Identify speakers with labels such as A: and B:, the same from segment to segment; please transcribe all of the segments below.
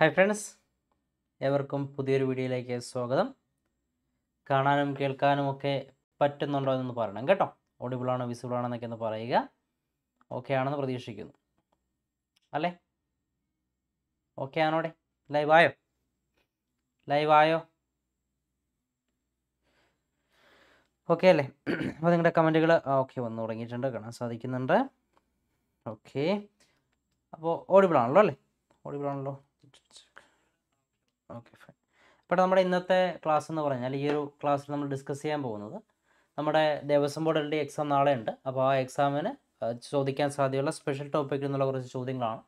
A: Hi friends ഏവർക്കും പുതിയൊരു വീഡിയോയിലേക്ക് സ്വാഗതം കാണാനും കേൾക്കാനും ഒക്കെ പറ്റുന്നുണ്ടോ എന്നൊന്ന് പറയണം കേട്ടോ ഓഡിബിളാണോ വിസിബിളാണോ എന്നൊക്കെ ഒന്ന് പറയുക ഓക്കെ ആണെന്ന് പ്രതീക്ഷിക്കുന്നു അല്ലേ ഓക്കെ ആണോടെ ലൈവ് ആയോ ലൈവ് ആയോ ഓക്കെ അല്ലേ അപ്പോൾ നിങ്ങളുടെ കമൻറ്റുകൾ ഓക്കെ വന്നു തുടങ്ങിയിട്ടുണ്ട് കാണാൻ സാധിക്കുന്നുണ്ട് ഓക്കെ അപ്പോൾ ഓഡിബിളാണല്ലോ അല്ലേ ഓഡിബിളാണല്ലോ ഓക്കെ ഫൈൻ ഇപ്പോൾ നമ്മുടെ ഇന്നത്തെ ക്ലാസ് എന്ന് പറഞ്ഞാൽ ഈ ഒരു ക്ലാസ്സിൽ നമ്മൾ ഡിസ്കസ് ചെയ്യാൻ പോകുന്നത് നമ്മുടെ Devaswom board L D exam നാളെ ഉണ്ട് അപ്പോൾ ആ എക്സാമിന് ചോദിക്കാൻ സാധ്യതയുള്ള സ്പെഷ്യൽ ടോപ്പിക്കിൽ നിന്നുള്ള കുറച്ച് ചോദ്യങ്ങളാണ്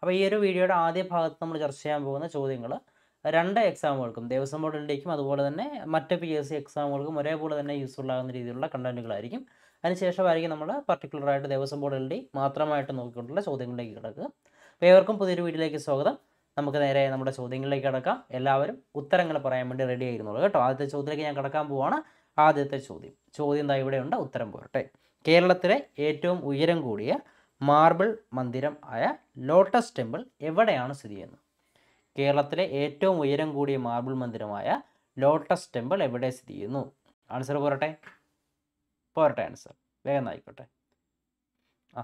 A: അപ്പോൾ ഈ ഒരു വീഡിയോയുടെ ആദ്യ ഭാഗത്ത് നമ്മൾ ചർച്ച ചെയ്യാൻ പോകുന്ന ചോദ്യങ്ങൾ രണ്ട് എക്സാമുകൾക്കും ദേവസ്വം ബോർഡ് എൽ ഡിക്കും അതുപോലെ തന്നെ മറ്റ് പി എസ് സി എക്സാമുകൾക്കും ഒരേപോലെ തന്നെ യൂസ്ഫുൾ ആകുന്ന രീതിയിലുള്ള കണ്ടന്റുകളായിരിക്കും അതിനുശേഷമായിരിക്കും നമ്മൾ പർട്ടിക്കുലറായിട്ട് ദേവസ്വം ബോർഡ് എൽ ഡി മാത്രമായിട്ട് നോക്കിക്കൊണ്ടുള്ള ചോദ്യങ്ങളിലേക്ക് കിടക്കുക അപ്പോൾ ഏവർക്കും പുതിയൊരു വീഡിയോയിലേക്ക് സ്വാഗതം നമുക്ക് നേരെ നമ്മുടെ ചോദ്യങ്ങളിലേക്ക് കിടക്കാം എല്ലാവരും ഉത്തരങ്ങൾ പറയാൻ വേണ്ടി റെഡി ആയിരുന്നുള്ളൂ കേട്ടോ ആദ്യത്തെ ചോദ്യത്തിലേക്ക് ഞാൻ കിടക്കാൻ പോവാണ് ആദ്യത്തെ ചോദ്യം ചോദ്യം ഇവിടെ ഇവിടെയുണ്ട് ഉത്തരം പോരട്ടെ കേരളത്തിലെ ഏറ്റവും ഉയരം കൂടിയ മാർബിൾ മന്ദിരം ആയ ലോട്ടസ് ടെമ്പിൾ എവിടെയാണ് സ്ഥിതി ചെയ്യുന്നത് കേരളത്തിലെ ഏറ്റവും ഉയരം കൂടിയ മാർബിൾ മന്ദിരമായ ലോട്ടസ് ടെമ്പിൾ എവിടെ സ്ഥിതി ചെയ്യുന്നു ആൻസർ പോരട്ടെ പോരട്ടെ ആൻസർ വേഗം ആയിക്കോട്ടെ ആ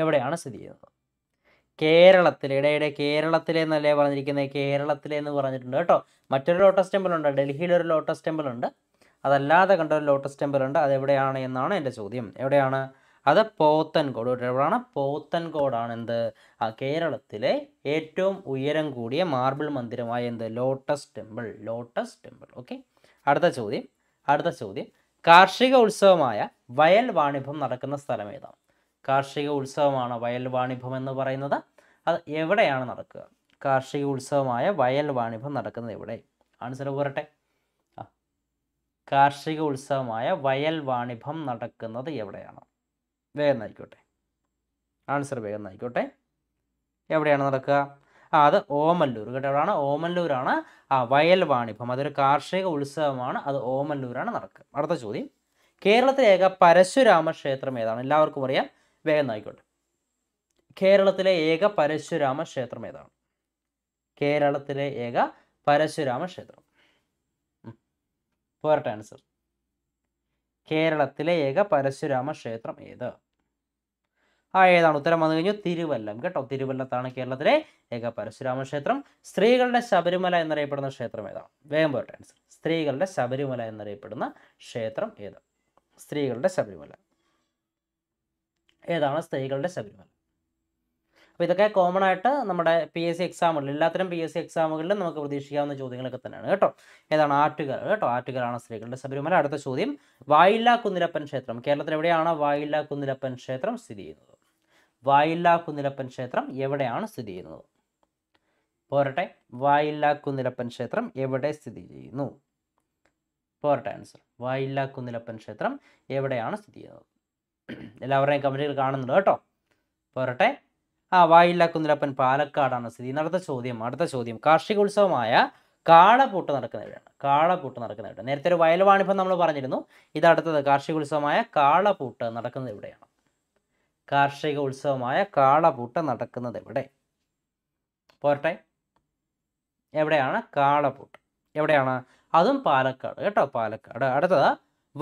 A: എവിടെയാണ് സ്ഥിതി ചെയ്യുന്നത് കേരളത്തിൽ ഇടയിടെ കേരളത്തിലെ എന്നല്ലേ പറഞ്ഞിരിക്കുന്നത് കേരളത്തിലെ എന്ന് പറഞ്ഞിട്ടുണ്ട് കേട്ടോ മറ്റൊരു ലോട്ടസ് ടെമ്പിൾ ഉണ്ട് ഡൽഹിയിൽ ഒരു ലോട്ടസ് ടെമ്പിൾ ഉണ്ട് അതല്ലാതെ കണ്ട ഒരു ലോട്ടസ് ടെമ്പിൾ ഉണ്ട് അതെവിടെയാണ് എന്നാണ് എൻ്റെ ചോദ്യം എവിടെയാണ് അത് പോത്തൻകോട് എവിടെയാണ് പോത്തൻകോടാണ് എന്ത് ആ കേരളത്തിലെ ഏറ്റവും ഉയരം കൂടിയ മാർബിൾ മന്ദിരമായ എന്ത് Lotus Temple Lotus Temple okay അടുത്ത ചോദ്യം അടുത്ത ചോദ്യം കാർഷിക ഉത്സവമായ വയൽ വാണിഭം നടക്കുന്ന സ്ഥലം ഏതാണ് കാർഷിക ഉത്സവമാണ് വയൽ വാണിഭം എന്ന് പറയുന്നത് അത് എവിടെയാണ് നടക്കുക കാർഷിക ഉത്സവമായ വയൽ വാണിഭം നടക്കുന്നത് എവിടെ ആൻസർ പോരട്ടെ ആ കാർഷിക ഉത്സവമായ വയൽ വാണിഭം നടക്കുന്നത് എവിടെയാണ് വേഗം ആയിക്കോട്ടെ ആൻസർ വേഗം ആയിക്കോട്ടെ എവിടെയാണ് നടക്കുക ആ അത് ഓമല്ലൂർ കേട്ടോ എവിടെയാണ് ഓമല്ലൂരാണ് ആ വയൽ വാണിഭം അതൊരു കാർഷിക ഉത്സവമാണ് അത് ഓമല്ലൂരാണ് നടക്കുക അടുത്ത ചോദ്യം കേരളത്തിലേക്ക് പരശുരാമ ക്ഷേത്രം ഏതാണ് എല്ലാവർക്കും അറിയാം വേഗം ആയിക്കോട്ടെ കേരളത്തിലെ ഏക പരശുരാമ ക്ഷേത്രം ഏതാണ് കേരളത്തിലെ ഏക പരശുരാമ ക്ഷേത്രം പോരട്ടെ ആൻസർ കേരളത്തിലെ ഏക പരശുരാമ ക്ഷേത്രം ഏത് ആ ഏതാണ് ഉത്തരം വന്നു കഴിഞ്ഞു തിരുവല്ലം കേട്ടോ തിരുവല്ലത്താണ് കേരളത്തിലെ ഏക പരശുരാമ ക്ഷേത്രം സ്ത്രീകളുടെ ശബരിമല എന്നറിയപ്പെടുന്ന ക്ഷേത്രം ഏതാണ് വേഗം പോരട്ടെ ആൻസർ സ്ത്രീകളുടെ ശബരിമല എന്നറിയപ്പെടുന്ന ക്ഷേത്രം ഏത് സ്ത്രീകളുടെ ശബരിമല ഏതാണ് സ്ത്രീകളുടെ ശബരിമല അപ്പോൾ ഇതൊക്കെ കോമൺ ആയിട്ട് നമ്മുടെ പി എസ് സി എക്സാമുകളിൽ എല്ലാത്തരം പി എസ് സി എക്സാമുകളിലും നമുക്ക് പ്രതീക്ഷിക്കാവുന്ന ചോദ്യങ്ങളൊക്കെ തന്നെയാണ് കേട്ടോ ഏതാണ് ആറ്റുകാർ കേട്ടോ ആറ്റുകാരാണ് സ്ത്രീകളുടെ ശബരിമല അടുത്ത ചോദ്യം വായില്ല കുന്നിലപ്പൻ ക്ഷേത്രം കേരളത്തിൽ എവിടെയാണ് വായില്ല കുന്നിലപ്പൻ ക്ഷേത്രം സ്ഥിതി ചെയ്യുന്നത് വായില്ല കുന്നിലപ്പൻ ക്ഷേത്രം എവിടെയാണ് സ്ഥിതി ചെയ്യുന്നത് പോരട്ടെ വായില്ല കുന്നിലപ്പൻ ക്ഷേത്രം എവിടെ സ്ഥിതി ചെയ്യുന്നു പോരട്ടെ ആൻസർ വായില്ല കുന്നിലപ്പൻ ക്ഷേത്രം എവിടെയാണ് സ്ഥിതി ചെയ്യുന്നത് എല്ലാവരുടെയും കമന്റുകൾ കാണുന്നുണ്ട് കേട്ടോ പോരട്ടെ ആ വായില്ല കുന്നിലപ്പൻ പാലക്കാടാണ് സ്ഥിതി അടുത്ത ചോദ്യം അടുത്ത ചോദ്യം കാർഷികോത്സവമായ കാളപൂട്ട് നടക്കുന്നവരാണ് കാളപൂട്ട് നടക്കുന്നവരുടെ നേരത്തെ ഒരു വയൽവാണിഭം നമ്മൾ പറഞ്ഞിരുന്നു ഇതടുത്തത് അടുത്തത് കാർഷികോത്സവമായ കാളപൂട്ട് നടക്കുന്നത് എവിടെയാണ് കാർഷിക ഉത്സവമായ കാളപൂട്ട് നടക്കുന്നത് എവിടെ പോരട്ടെ എവിടെയാണ് കാളപൂട്ട് എവിടെയാണ് അതും പാലക്കാട് കേട്ടോ പാലക്കാട് അടുത്തത്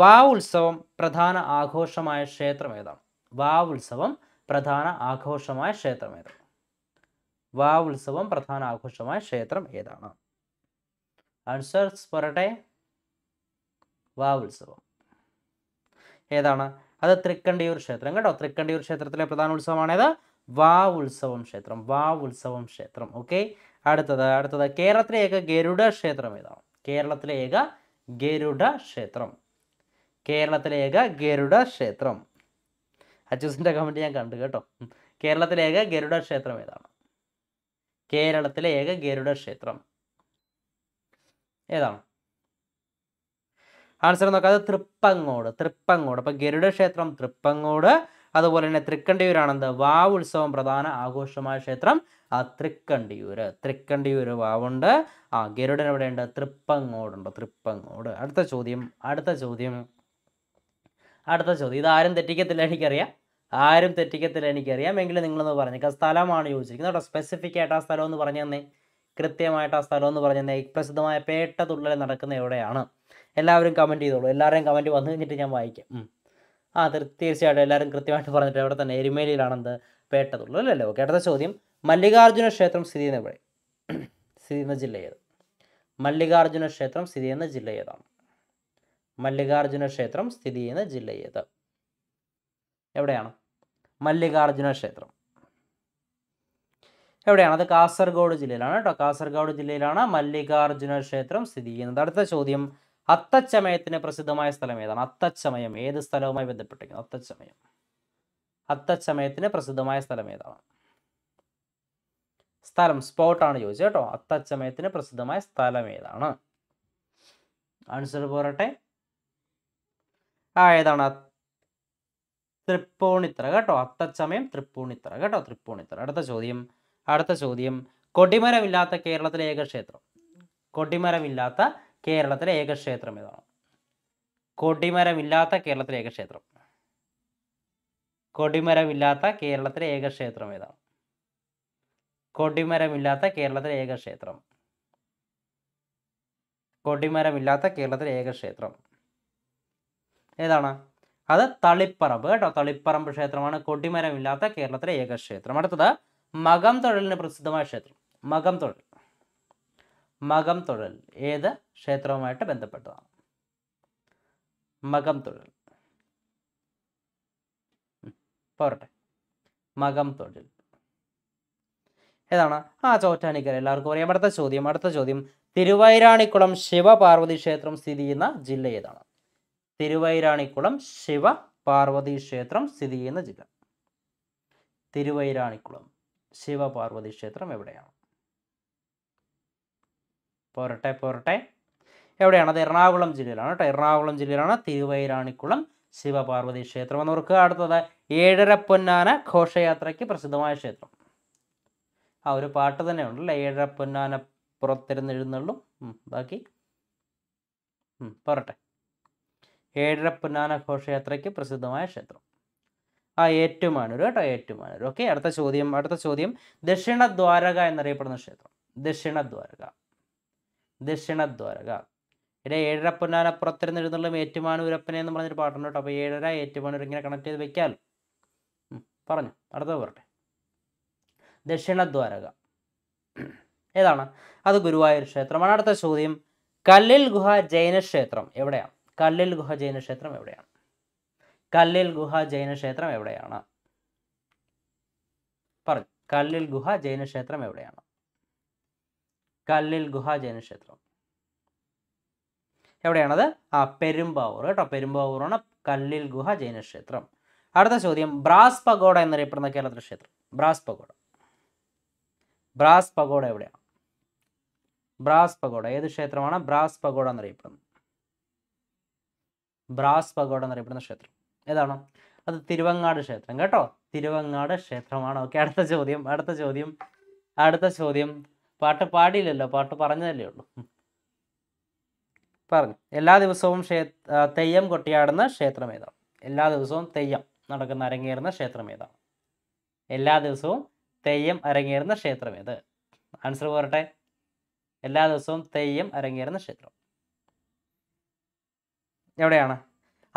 A: വാവ് ഉത്സവം പ്രധാന ആഘോഷമായ ക്ഷേത്രം ഏതാണ് വാവ് ഉത്സവം പ്രധാന ആഘോഷമായ ക്ഷേത്രം ഏതാണ് വാവ് ഉത്സവം പ്രധാന ആഘോഷമായ ക്ഷേത്രം ഏതാണ് ആൻസേഴ്സ് പറയട്ടെ വാവ് ഉത്സവം ഏതാണ് അത് തൃക്കണ്ടിയൂർ ക്ഷേത്രം കേട്ടോ തൃക്കണ്ടിയൂർ ക്ഷേത്രത്തിലെ പ്രധാന ഉത്സവമാണേത് വാവ് ഉത്സവം ക്ഷേത്രം വാവ് ഉത്സവം ക്ഷേത്രം ഓക്കെ അടുത്തത് അടുത്തത് കേരളത്തിലെ ഏക ഗരുഡ ക്ഷേത്രം ഏതാണ് കേരളത്തിലെ ഏക ഗരുഡ ക്ഷേത്രം കേരളത്തിലെ ഏക ഗരുഡ ക്ഷേത്രം അച്ചൂസിൻ്റെ കമൻറ്റ് ഞാൻ കണ്ടു കേട്ടോ കേരളത്തിലെ ഏക ഗരുഡ ക്ഷേത്രം ഏതാണ് കേരളത്തിലെ ഏക ഗരുഡ ക്ഷേത്രം ഏതാണ് ആൻസർ നോക്കാതെ തൃപ്പങ്ങോട് തൃപ്പങ്ങോട് അപ്പം ഗരുഡ ക്ഷേത്രം തൃപ്പങ്ങോട് അതുപോലെ തന്നെ തൃക്കണ്ടിയൂരാണെന്ത് വാവ് ഉത്സവം പ്രധാന ആഘോഷമായ ക്ഷേത്രം ആ തൃക്കണ്ടിയൂര് തൃക്കണ്ടിയൂര് വാവുണ്ട് ആ ഗരുഡൻ എവിടെയുണ്ട് തൃപ്പങ്ങോടുണ്ട് തൃപ്പങ്ങോട് അടുത്ത ചോദ്യം അടുത്ത ചോദ്യം അടുത്ത ചോദ്യം ഇതാരും തെറ്റിക്കത്തില്ല എനിക്കറിയാം ആരും തെറ്റിക്കത്തില്ല എനിക്കറിയാം എങ്കിലും നിങ്ങളൊന്ന് പറഞ്ഞു സ്ഥലമാണ് ചോദിച്ചിരിക്കുന്നത് കേട്ടോ സ്പെസിഫിക് ആയിട്ട് ആ സ്ഥലം എന്ന് പറഞ്ഞു തന്നെ കൃത്യമായിട്ട് ആ സ്ഥലം എന്ന് പറഞ്ഞു തന്നെ പ്രസിദ്ധമായ പേട്ട തുള്ളൽ നടക്കുന്ന എവിടെയാണ് എല്ലാവരും കമൻറ്റ് ചെയ്തോളൂ എല്ലാവരെയും കമൻറ്റ് വന്നു കഴിഞ്ഞിട്ട് ഞാൻ വായിക്കാം ആ തീർച്ചയായിട്ടും എല്ലാവരും കൃത്യമായിട്ട് പറഞ്ഞിട്ട് അവിടെ തന്നെ എരുമേലിയിലാണെന്ന് പേട്ട തുള്ളൽ അല്ലല്ലോ ഓക്കെ അടുത്ത ചോദ്യം മല്ലികാർജ്ജുന ക്ഷേത്രം സ്ഥിതി ചെയ്യുന്ന എവിടെ സ്ഥിതി ചെയ്യുന്ന ജില്ല ഏത് മല്ലികാർജ്ജുന ക്ഷേത്രം സ്ഥിതി ചെയ്യുന്ന ജില്ല ഏതാണ് മല്ലികാർജുന ക്ഷേത്രം സ്ഥിതി ചെയ്യുന്ന ജില്ല ഏത് എവിടെയാണ് മല്ലികാർജുന ക്ഷേത്രം എവിടെയാണ് അത് കാസർഗോഡ് ജില്ലയിലാണ് കേട്ടോ കാസർഗോഡ് ജില്ലയിലാണ് മല്ലികാർജുന ക്ഷേത്രം സ്ഥിതി ചെയ്യുന്നത് അടുത്ത ചോദ്യം അത്തച്ചമയത്തിന് പ്രസിദ്ധമായ സ്ഥലം ഏതാണ് അത്തച്ചമയം ഏത് സ്ഥലവുമായി ബന്ധപ്പെട്ടിരിക്കുന്നു അത്തച്ചമയം അത്തച്ചമയത്തിന് പ്രസിദ്ധമായ സ്ഥലം ഏതാണ് സ്ഥലം സ്പോട്ടാണ് ചോദിച്ചത് കേട്ടോ അത്തച്ചമയത്തിന് പ്രസിദ്ധമായ സ്ഥലം ഏതാണ് ആൻസർ പോരട്ടെ ആ ഏതാണ് കേട്ടോ അത്തച്ചമയം തൃപ്പൂണിത്ര കേട്ടോ തൃപ്പൂണിത്ര അടുത്ത ചോദ്യം അടുത്ത ചോദ്യം കൊടിമരമില്ലാത്ത കേരളത്തിലെ ഏക ക്ഷേത്രം കൊടിമരമില്ലാത്ത കേരളത്തിലെ ഏക ക്ഷേത്രം ഏതാണ് കൊടിമരമില്ലാത്ത കേരളത്തിലെ ഏക ക്ഷേത്രം കൊടിമരമില്ലാത്ത കേരളത്തിലെ ഏക ക്ഷേത്രം ഏതാണ് കൊടിമരമില്ലാത്ത കേരളത്തിലെ ഏക ക്ഷേത്രം കൊടിമരമില്ലാത്ത കേരളത്തിലെ ഏക ക്ഷേത്രം ഏതാണ് അത് തളിപ്പറമ്പ് കേട്ടോ തളിപ്പറമ്പ് ക്ഷേത്രമാണ് കൊടിമരമില്ലാത്ത കേരളത്തിലെ ഏക ക്ഷേത്രം അടുത്തത് മകം തൊഴലിന് പ്രസിദ്ധമായ ക്ഷേത്രം മകം തൊഴൽ മകം തൊഴൽ ഏത് ക്ഷേത്രവുമായിട്ട് ബന്ധപ്പെട്ടതാണ് മകം തൊഴൽ പോരട്ടെ മകം തൊഴിൽ ഏതാണ് ആ ചോറ്റാനിക്കര എല്ലാവർക്കും അറിയാം അടുത്ത ചോദ്യം അടുത്ത ചോദ്യം തിരുവൈരാണിക്കുളം ശിവപാർവതി ക്ഷേത്രം സ്ഥിതി ചെയ്യുന്ന ജില്ല ഏതാണ് തിരുവൈരാണിക്കുളം ശിവ പാർവതി ക്ഷേത്രം സ്ഥിതി ചെയ്യുന്ന ജില്ല തിരുവൈരാണിക്കുളം പാർവതി ക്ഷേത്രം എവിടെയാണ് പോരട്ടെ പോരട്ടെ എവിടെയാണ് അത് എറണാകുളം ജില്ലയിലാണ് കേട്ടോ എറണാകുളം ജില്ലയിലാണ് തിരുവൈരാണിക്കുളം ശിവപാർവതി ക്ഷേത്രം എന്ന് ഓർക്കുക അടുത്തത് ഏഴര പൊന്നാന ഘോഷയാത്രയ്ക്ക് പ്രസിദ്ധമായ ക്ഷേത്രം ആ ഒരു പാട്ട് തന്നെ അല്ലേ ഏഴര പൊന്നാന പുറത്തിരുന്നെഴുന്നള്ളും ബാക്കി പോരട്ടെ ഏഴര പുന്നാന ഘോഷയാത്രയ്ക്ക് പ്രസിദ്ധമായ ക്ഷേത്രം ആ ഏറ്റുമാനൂർ കേട്ടോ ഏറ്റുമാനൂർ ഓക്കെ അടുത്ത ചോദ്യം അടുത്ത ചോദ്യം ദക്ഷിണദ്വാരക എന്നറിയപ്പെടുന്ന ക്ഷേത്രം ദക്ഷിണദ്വാരക ദക്ഷിണദ്വാരക ദക്ഷിണ ഇവിടെ ഏഴര പുന്നാനപ്പുറത്തിരുന്ന് എഴുന്നള്ളും ഏറ്റുമാനൂരപ്പനെ എന്ന് പറഞ്ഞൊരു പാട്ടുണ്ട് കേട്ടോ അപ്പോൾ ഏഴര ഏറ്റുമാനൂർ ഇങ്ങനെ കണക്ട് ചെയ്ത് വെക്കാൽ പറഞ്ഞു അടുത്തത് പറട്ടെ ദക്ഷിണദ്വാരക ഏതാണ് അത് ഗുരുവായൂർ ക്ഷേത്രമാണ് അടുത്ത ചോദ്യം കല്ലിൽ ഗുഹ ജൈന ക്ഷേത്രം എവിടെയാണ് കല്ലിൽ ഗുഹ ജൈന ക്ഷേത്രം എവിടെയാണ് കല്ലിൽ ഗുഹ ജൈന ക്ഷേത്രം എവിടെയാണ് പറഞ്ഞു കല്ലിൽ ഗുഹ ജൈന ക്ഷേത്രം എവിടെയാണ് കല്ലിൽ ഗുഹ ജൈന ക്ഷേത്രം എവിടെയാണത് ആ പെരുമ്പാവൂർ കേട്ടോ പെരുമ്പാവൂറാണ് കല്ലിൽ ഗുഹ ജൈന ക്ഷേത്രം അടുത്ത ചോദ്യം ബ്രാസ് പഗോഡ എന്നറിയപ്പെടുന്ന കേരളത്തിലെ ക്ഷേത്രം ബ്രാസ് പഗോഡ ബ്രാസ് പഗോഡ എവിടെയാണ് ബ്രാസ് പഗോഡ ഏത് ക്ഷേത്രമാണ് ബ്രാസ് പഗോഡ എന്നറിയപ്പെടുന്നത് ബ്രാസ് പഗോഡ എന്നറിയപ്പെടുന്ന ക്ഷേത്രം ഏതാണ് അത് തിരുവങ്ങാട് ക്ഷേത്രം കേട്ടോ തിരുവങ്ങാട് ക്ഷേത്രമാണ് ഓക്കെ അടുത്ത ചോദ്യം അടുത്ത ചോദ്യം അടുത്ത ചോദ്യം പാട്ട് പാടിയില്ലല്ലോ പാട്ട് പറഞ്ഞതല്ലേ ഉള്ളൂ പറഞ്ഞു എല്ലാ ദിവസവും ക്ഷേ തെയ്യം കൊട്ടിയാടുന്ന ക്ഷേത്രം ഏതാണ് എല്ലാ ദിവസവും തെയ്യം നടക്കുന്ന അരങ്ങേറുന്ന ക്ഷേത്രം ഏതാണ് എല്ലാ ദിവസവും തെയ്യം അരങ്ങേറുന്ന ക്ഷേത്രം ഏത് ആൻസർ പോരട്ടെ എല്ലാ ദിവസവും തെയ്യം അരങ്ങേറുന്ന ക്ഷേത്രം എവിടെയാണ്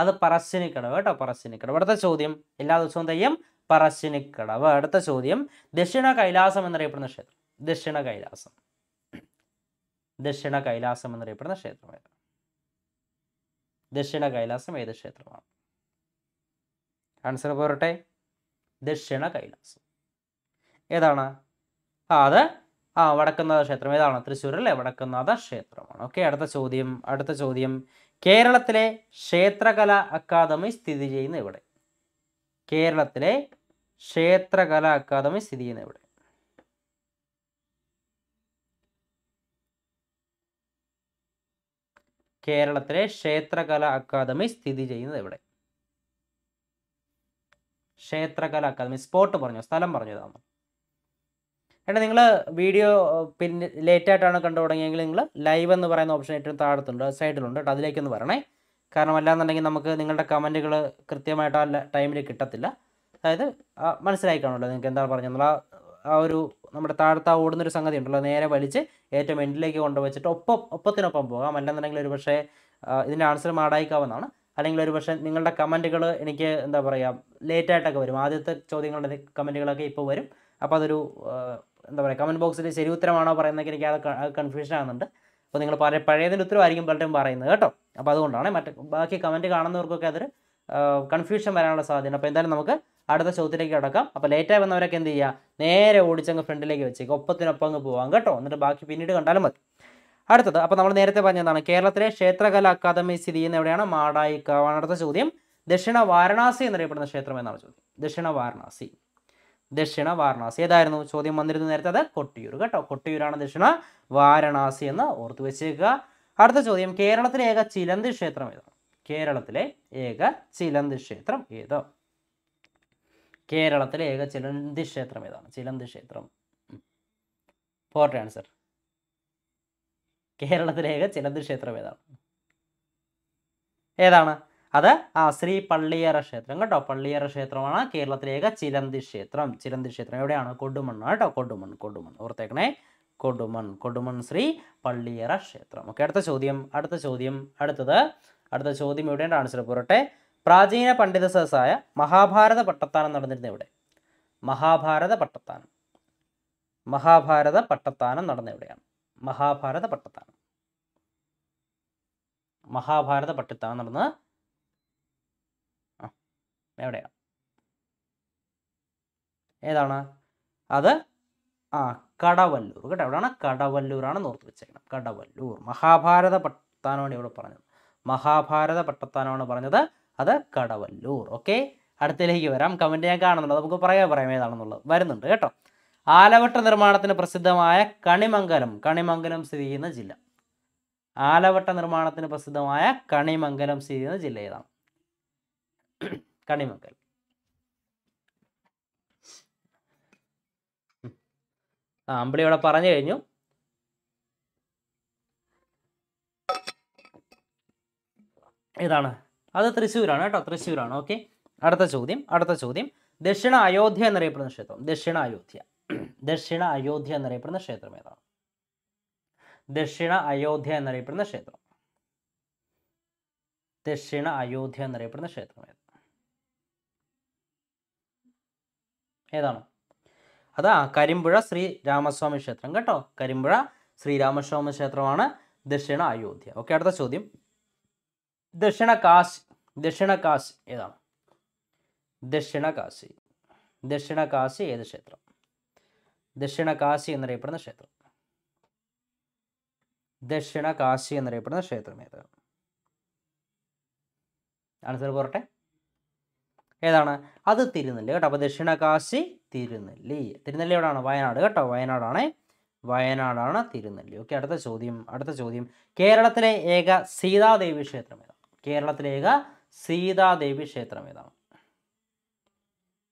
A: അത് പറശ്ശിനിക്കടവ് കേട്ടോ പറശ്ശിനിക്കടവ് അടുത്ത ചോദ്യം എല്ലാ ദിവസവും തെയ്യം പറശ്ശിനിക്കടവ് അടുത്ത ചോദ്യം ദക്ഷിണ കൈലാസം എന്നറിയപ്പെടുന്ന ക്ഷേത്രം ദക്ഷിണ കൈലാസം ദക്ഷിണ കൈലാസം എന്നറിയപ്പെടുന്ന ക്ഷേത്രമായത് ദക്ഷിണ കൈലാസം ഏത് ക്ഷേത്രമാണ് ആൻസർ പോരട്ടെ ദക്ഷിണ കൈലാസം ഏതാണ് ആ അത് ആ വടക്കുന്നാഥ ക്ഷേത്രം ഏതാണ് തൃശ്ശൂർ അല്ലേ വടക്കുന്നാഥ ക്ഷേത്രമാണ് ഓക്കെ അടുത്ത ചോദ്യം അടുത്ത ചോദ്യം കേരളത്തിലെ ക്ഷേത്രകല അക്കാദമി സ്ഥിതി ചെയ്യുന്ന ഇവിടെ കേരളത്തിലെ ക്ഷേത്രകല അക്കാദമി സ്ഥിതി ചെയ്യുന്ന ഇവിടെ കേരളത്തിലെ ക്ഷേത്രകല അക്കാദമി സ്ഥിതി ചെയ്യുന്നത് എവിടെ ക്ഷേത്രകല അക്കാദമി സ്പോട്ട് പറഞ്ഞു സ്ഥലം പറഞ്ഞതാണോ ഏട്ടാ നിങ്ങൾ വീഡിയോ പിന്നെ ലേറ്റായിട്ടാണ് കണ്ടു തുടങ്ങിയെങ്കിൽ നിങ്ങൾ ലൈവ് എന്ന് പറയുന്ന ഓപ്ഷൻ ഏറ്റവും താഴത്തുണ്ട് സൈഡിലുണ്ട് കേട്ടോ അതിലേക്കൊന്ന് വരണേ കാരണം അല്ലാന്നുണ്ടെങ്കിൽ നമുക്ക് നിങ്ങളുടെ കമൻറ്റുകൾ കൃത്യമായിട്ട് ആ ടൈമിൽ കിട്ടത്തില്ല അതായത് മനസ്സിലായി കാണുമല്ലോ നിങ്ങൾക്ക് എന്താണ് പറഞ്ഞത് ആ ഒരു നമ്മുടെ താഴത്ത് ഓടുന്നൊരു സംഗതി ഉണ്ടല്ലോ നേരെ വലിച്ച് ഏറ്റവും എൻഡിലേക്ക് കൊണ്ടുവച്ചിട്ട് ഒപ്പം ഒപ്പത്തിനൊപ്പം പോകാം അല്ലാന്നുണ്ടെങ്കിൽ ഒരു പക്ഷേ ഇതിൻ്റെ ആൻസർ മാടായിക്കാവുന്നതാണ് അല്ലെങ്കിൽ ഒരു പക്ഷേ നിങ്ങളുടെ കമൻറ്റുകൾ എനിക്ക് എന്താ പറയുക ലേറ്റായിട്ടൊക്കെ വരും ആദ്യത്തെ ചോദ്യങ്ങളുടെ കമൻറ്റുകളൊക്കെ ഇപ്പോൾ വരും അപ്പോൾ അതൊരു എന്താ പറയുക കമൻറ്റ് ബോക്സിൽ ശരി ഉത്തരമാണോ പറയുന്നതൊക്കെ എനിക്ക് അത് കൺഫ്യൂഷൻ ആകുന്നുണ്ട് അപ്പോൾ നിങ്ങൾ പറയ പഴയതിൻ്റെ ഉത്തരമായിരിക്കും പലരും പറയുന്നത് കേട്ടോ അപ്പോൾ അതുകൊണ്ടാണ് മറ്റ് ബാക്കി കമൻറ്റ് കാണുന്നവർക്കൊക്കെ അതൊരു കൺഫ്യൂഷൻ വരാനുള്ള സാധ്യത അപ്പോൾ എന്തായാലും നമുക്ക് അടുത്ത ചോദ്യത്തിലേക്ക് കിടക്കാം അപ്പോൾ ലേറ്റായി വന്നവരൊക്കെ എന്ത് ചെയ്യുക നേരെ ഓടിച്ചങ്ങ് ഫ്രണ്ടിലേക്ക് വെച്ചേക്ക് ഒപ്പത്തിനൊപ്പം അങ്ങ് പോകാം കേട്ടോ എന്നിട്ട് ബാക്കി പിന്നീട് കണ്ടാലും മതി അടുത്തത് അപ്പോൾ നമ്മൾ നേരത്തെ പറഞ്ഞതാണ് കേരളത്തിലെ ക്ഷേത്രകല അക്കാദമി സ്ഥിതി ചെയ്യുന്ന എവിടെയാണ് മാടായിക്കാവാണ് അടുത്ത ചോദ്യം ദക്ഷിണ വാരണാസി എന്നറിയപ്പെടുന്ന ക്ഷേത്രം എന്നാണ് ചോദ്യം ദക്ഷിണ വാരണാസി ദക്ഷിണ വാരണാസി ഏതായിരുന്നു ചോദ്യം വന്നിരുന്നു നേരത്തെ അത് കൊട്ടിയൂർ കേട്ടോ കൊട്ടിയൂരാണ് ദക്ഷിണ വാരണാസി എന്ന് ഓർത്തു വെച്ചേക്കുക അടുത്ത ചോദ്യം കേരളത്തിലെ ഏക ചിലന്തി ക്ഷേത്രം ഏതോ കേരളത്തിലെ ഏക ചിലന്തി ക്ഷേത്രം ഏതോ കേരളത്തിലെ ഏക ചിലന്തി ക്ഷേത്രം ഏതാണ് ചിലന്തി ക്ഷേത്രം ഫോർട്ട് ആൻസർ കേരളത്തിലെ ഏക ചിലന്തി ക്ഷേത്രം ഏതാണ് ഏതാണ് അത് ആ ശ്രീ പള്ളിയറ ക്ഷേത്രം കേട്ടോ പള്ളിയറ ക്ഷേത്രമാണ് കേരളത്തിലെ ഏക ചിലന്തി ക്ഷേത്രം ചിലന്തി ക്ഷേത്രം എവിടെയാണ് കൊടുമണ്ണ കേട്ടോ കൊടുമൺ കൊടുമൺ ഓർത്തേക്കണേ കൊടുമൺ കൊടുമൺ ശ്രീ പള്ളിയറ ക്ഷേത്രം ഓക്കെ അടുത്ത ചോദ്യം അടുത്ത ചോദ്യം അടുത്തത് അടുത്ത ചോദ്യം എവിടെയാണ് ആൻസർ പോരട്ടെ പ്രാചീന പണ്ഡിത സദസ്സായ മഹാഭാരത പട്ടത്താനം നടന്നിരുന്നത് എവിടെ മഹാഭാരത പട്ടത്താനം മഹാഭാരത പട്ടത്താനം നടന്ന എവിടെയാണ് മഹാഭാരത പട്ടത്താനം മഹാഭാരത പട്ടത്താനം നടന്ന എവിടെയാണ് ഏതാണ് അത് ആ കടവല്ലൂർ കേട്ടോ എവിടെയാണ് കടവല്ലൂരാണ് നോർത്ത് വെച്ചേക്കണം കടവല്ലൂർ മഹാഭാരത പട്ടത്താനമാണ് ഇവിടെ പറഞ്ഞത് മഹാഭാരത പട്ടത്താനമാണ് പറഞ്ഞത് അത് കടവല്ലൂർ ഓക്കെ അടുത്തതിലേക്ക് വരാം കമൻറ്റ് ഞാൻ കാണുന്നുണ്ട് നമുക്ക് പറയാൻ പറയാം ഏതാണെന്നുള്ളത് വരുന്നുണ്ട് കേട്ടോ ആലവട്ട നിർമ്മാണത്തിന് പ്രസിദ്ധമായ കണിമംഗലം കണിമംഗലം സ്ഥിതി ചെയ്യുന്ന ജില്ല ആലവട്ട നിർമ്മാണത്തിന് പ്രസിദ്ധമായ കണിമംഗലം സ്ഥിതി ചെയ്യുന്ന ജില്ല ഏതാണ് കണിമക്കൽ ആ അമ്പിളി ഇവിടെ പറഞ്ഞു കഴിഞ്ഞു ഇതാണ് അത് തൃശ്ശൂരാണ് കേട്ടോ തൃശ്ശൂരാണ് ഓക്കെ അടുത്ത ചോദ്യം അടുത്ത ചോദ്യം ദക്ഷിണ അയോധ്യ എന്നറിയപ്പെടുന്ന ക്ഷേത്രം ദക്ഷിണ അയോധ്യ ദക്ഷിണ അയോധ്യ എന്നറിയപ്പെടുന്ന ക്ഷേത്രം ഏതാണ് ദക്ഷിണ അയോധ്യ എന്നറിയപ്പെടുന്ന ക്ഷേത്രം ദക്ഷിണ അയോധ്യ എന്നറിയപ്പെടുന്ന ക്ഷേത്രം ഏതാണ് ഏതാണ് അതാ കരിമ്പുഴ ശ്രീ രാമസ്വാമി ക്ഷേത്രം കേട്ടോ കരിമ്പുഴ ശ്രീരാമസ്വാമി ക്ഷേത്രമാണ് ദക്ഷിണ അയോധ്യ ഓക്കെ അടുത്ത ചോദ്യം ദക്ഷിണ കാശി ദക്ഷിണ കാശി ഏതാണ് ദക്ഷിണ കാശി ദക്ഷിണ കാശി ഏത് ക്ഷേത്രം ദക്ഷിണ കാശി എന്നറിയപ്പെടുന്ന ക്ഷേത്രം ദക്ഷിണ കാശി എന്നറിയപ്പെടുന്ന ക്ഷേത്രം ഏതാണ് ആൻസർ പോരട്ടെ ഏതാണ് അത് തിരുനെല്ലി കേട്ടോ അപ്പോൾ ദക്ഷിണകാശി തിരുനെല്ലി തിരുനെല്ലി എവിടെയാണ് വയനാട് കേട്ടോ വയനാടാണ് വയനാടാണ് തിരുനെല്ലി ഓക്കെ അടുത്ത ചോദ്യം അടുത്ത ചോദ്യം കേരളത്തിലെ ഏക സീതാദേവി ക്ഷേത്രം ഏതാണ് കേരളത്തിലെ ഏക സീതാദേവി ക്ഷേത്രം ഏതാണ്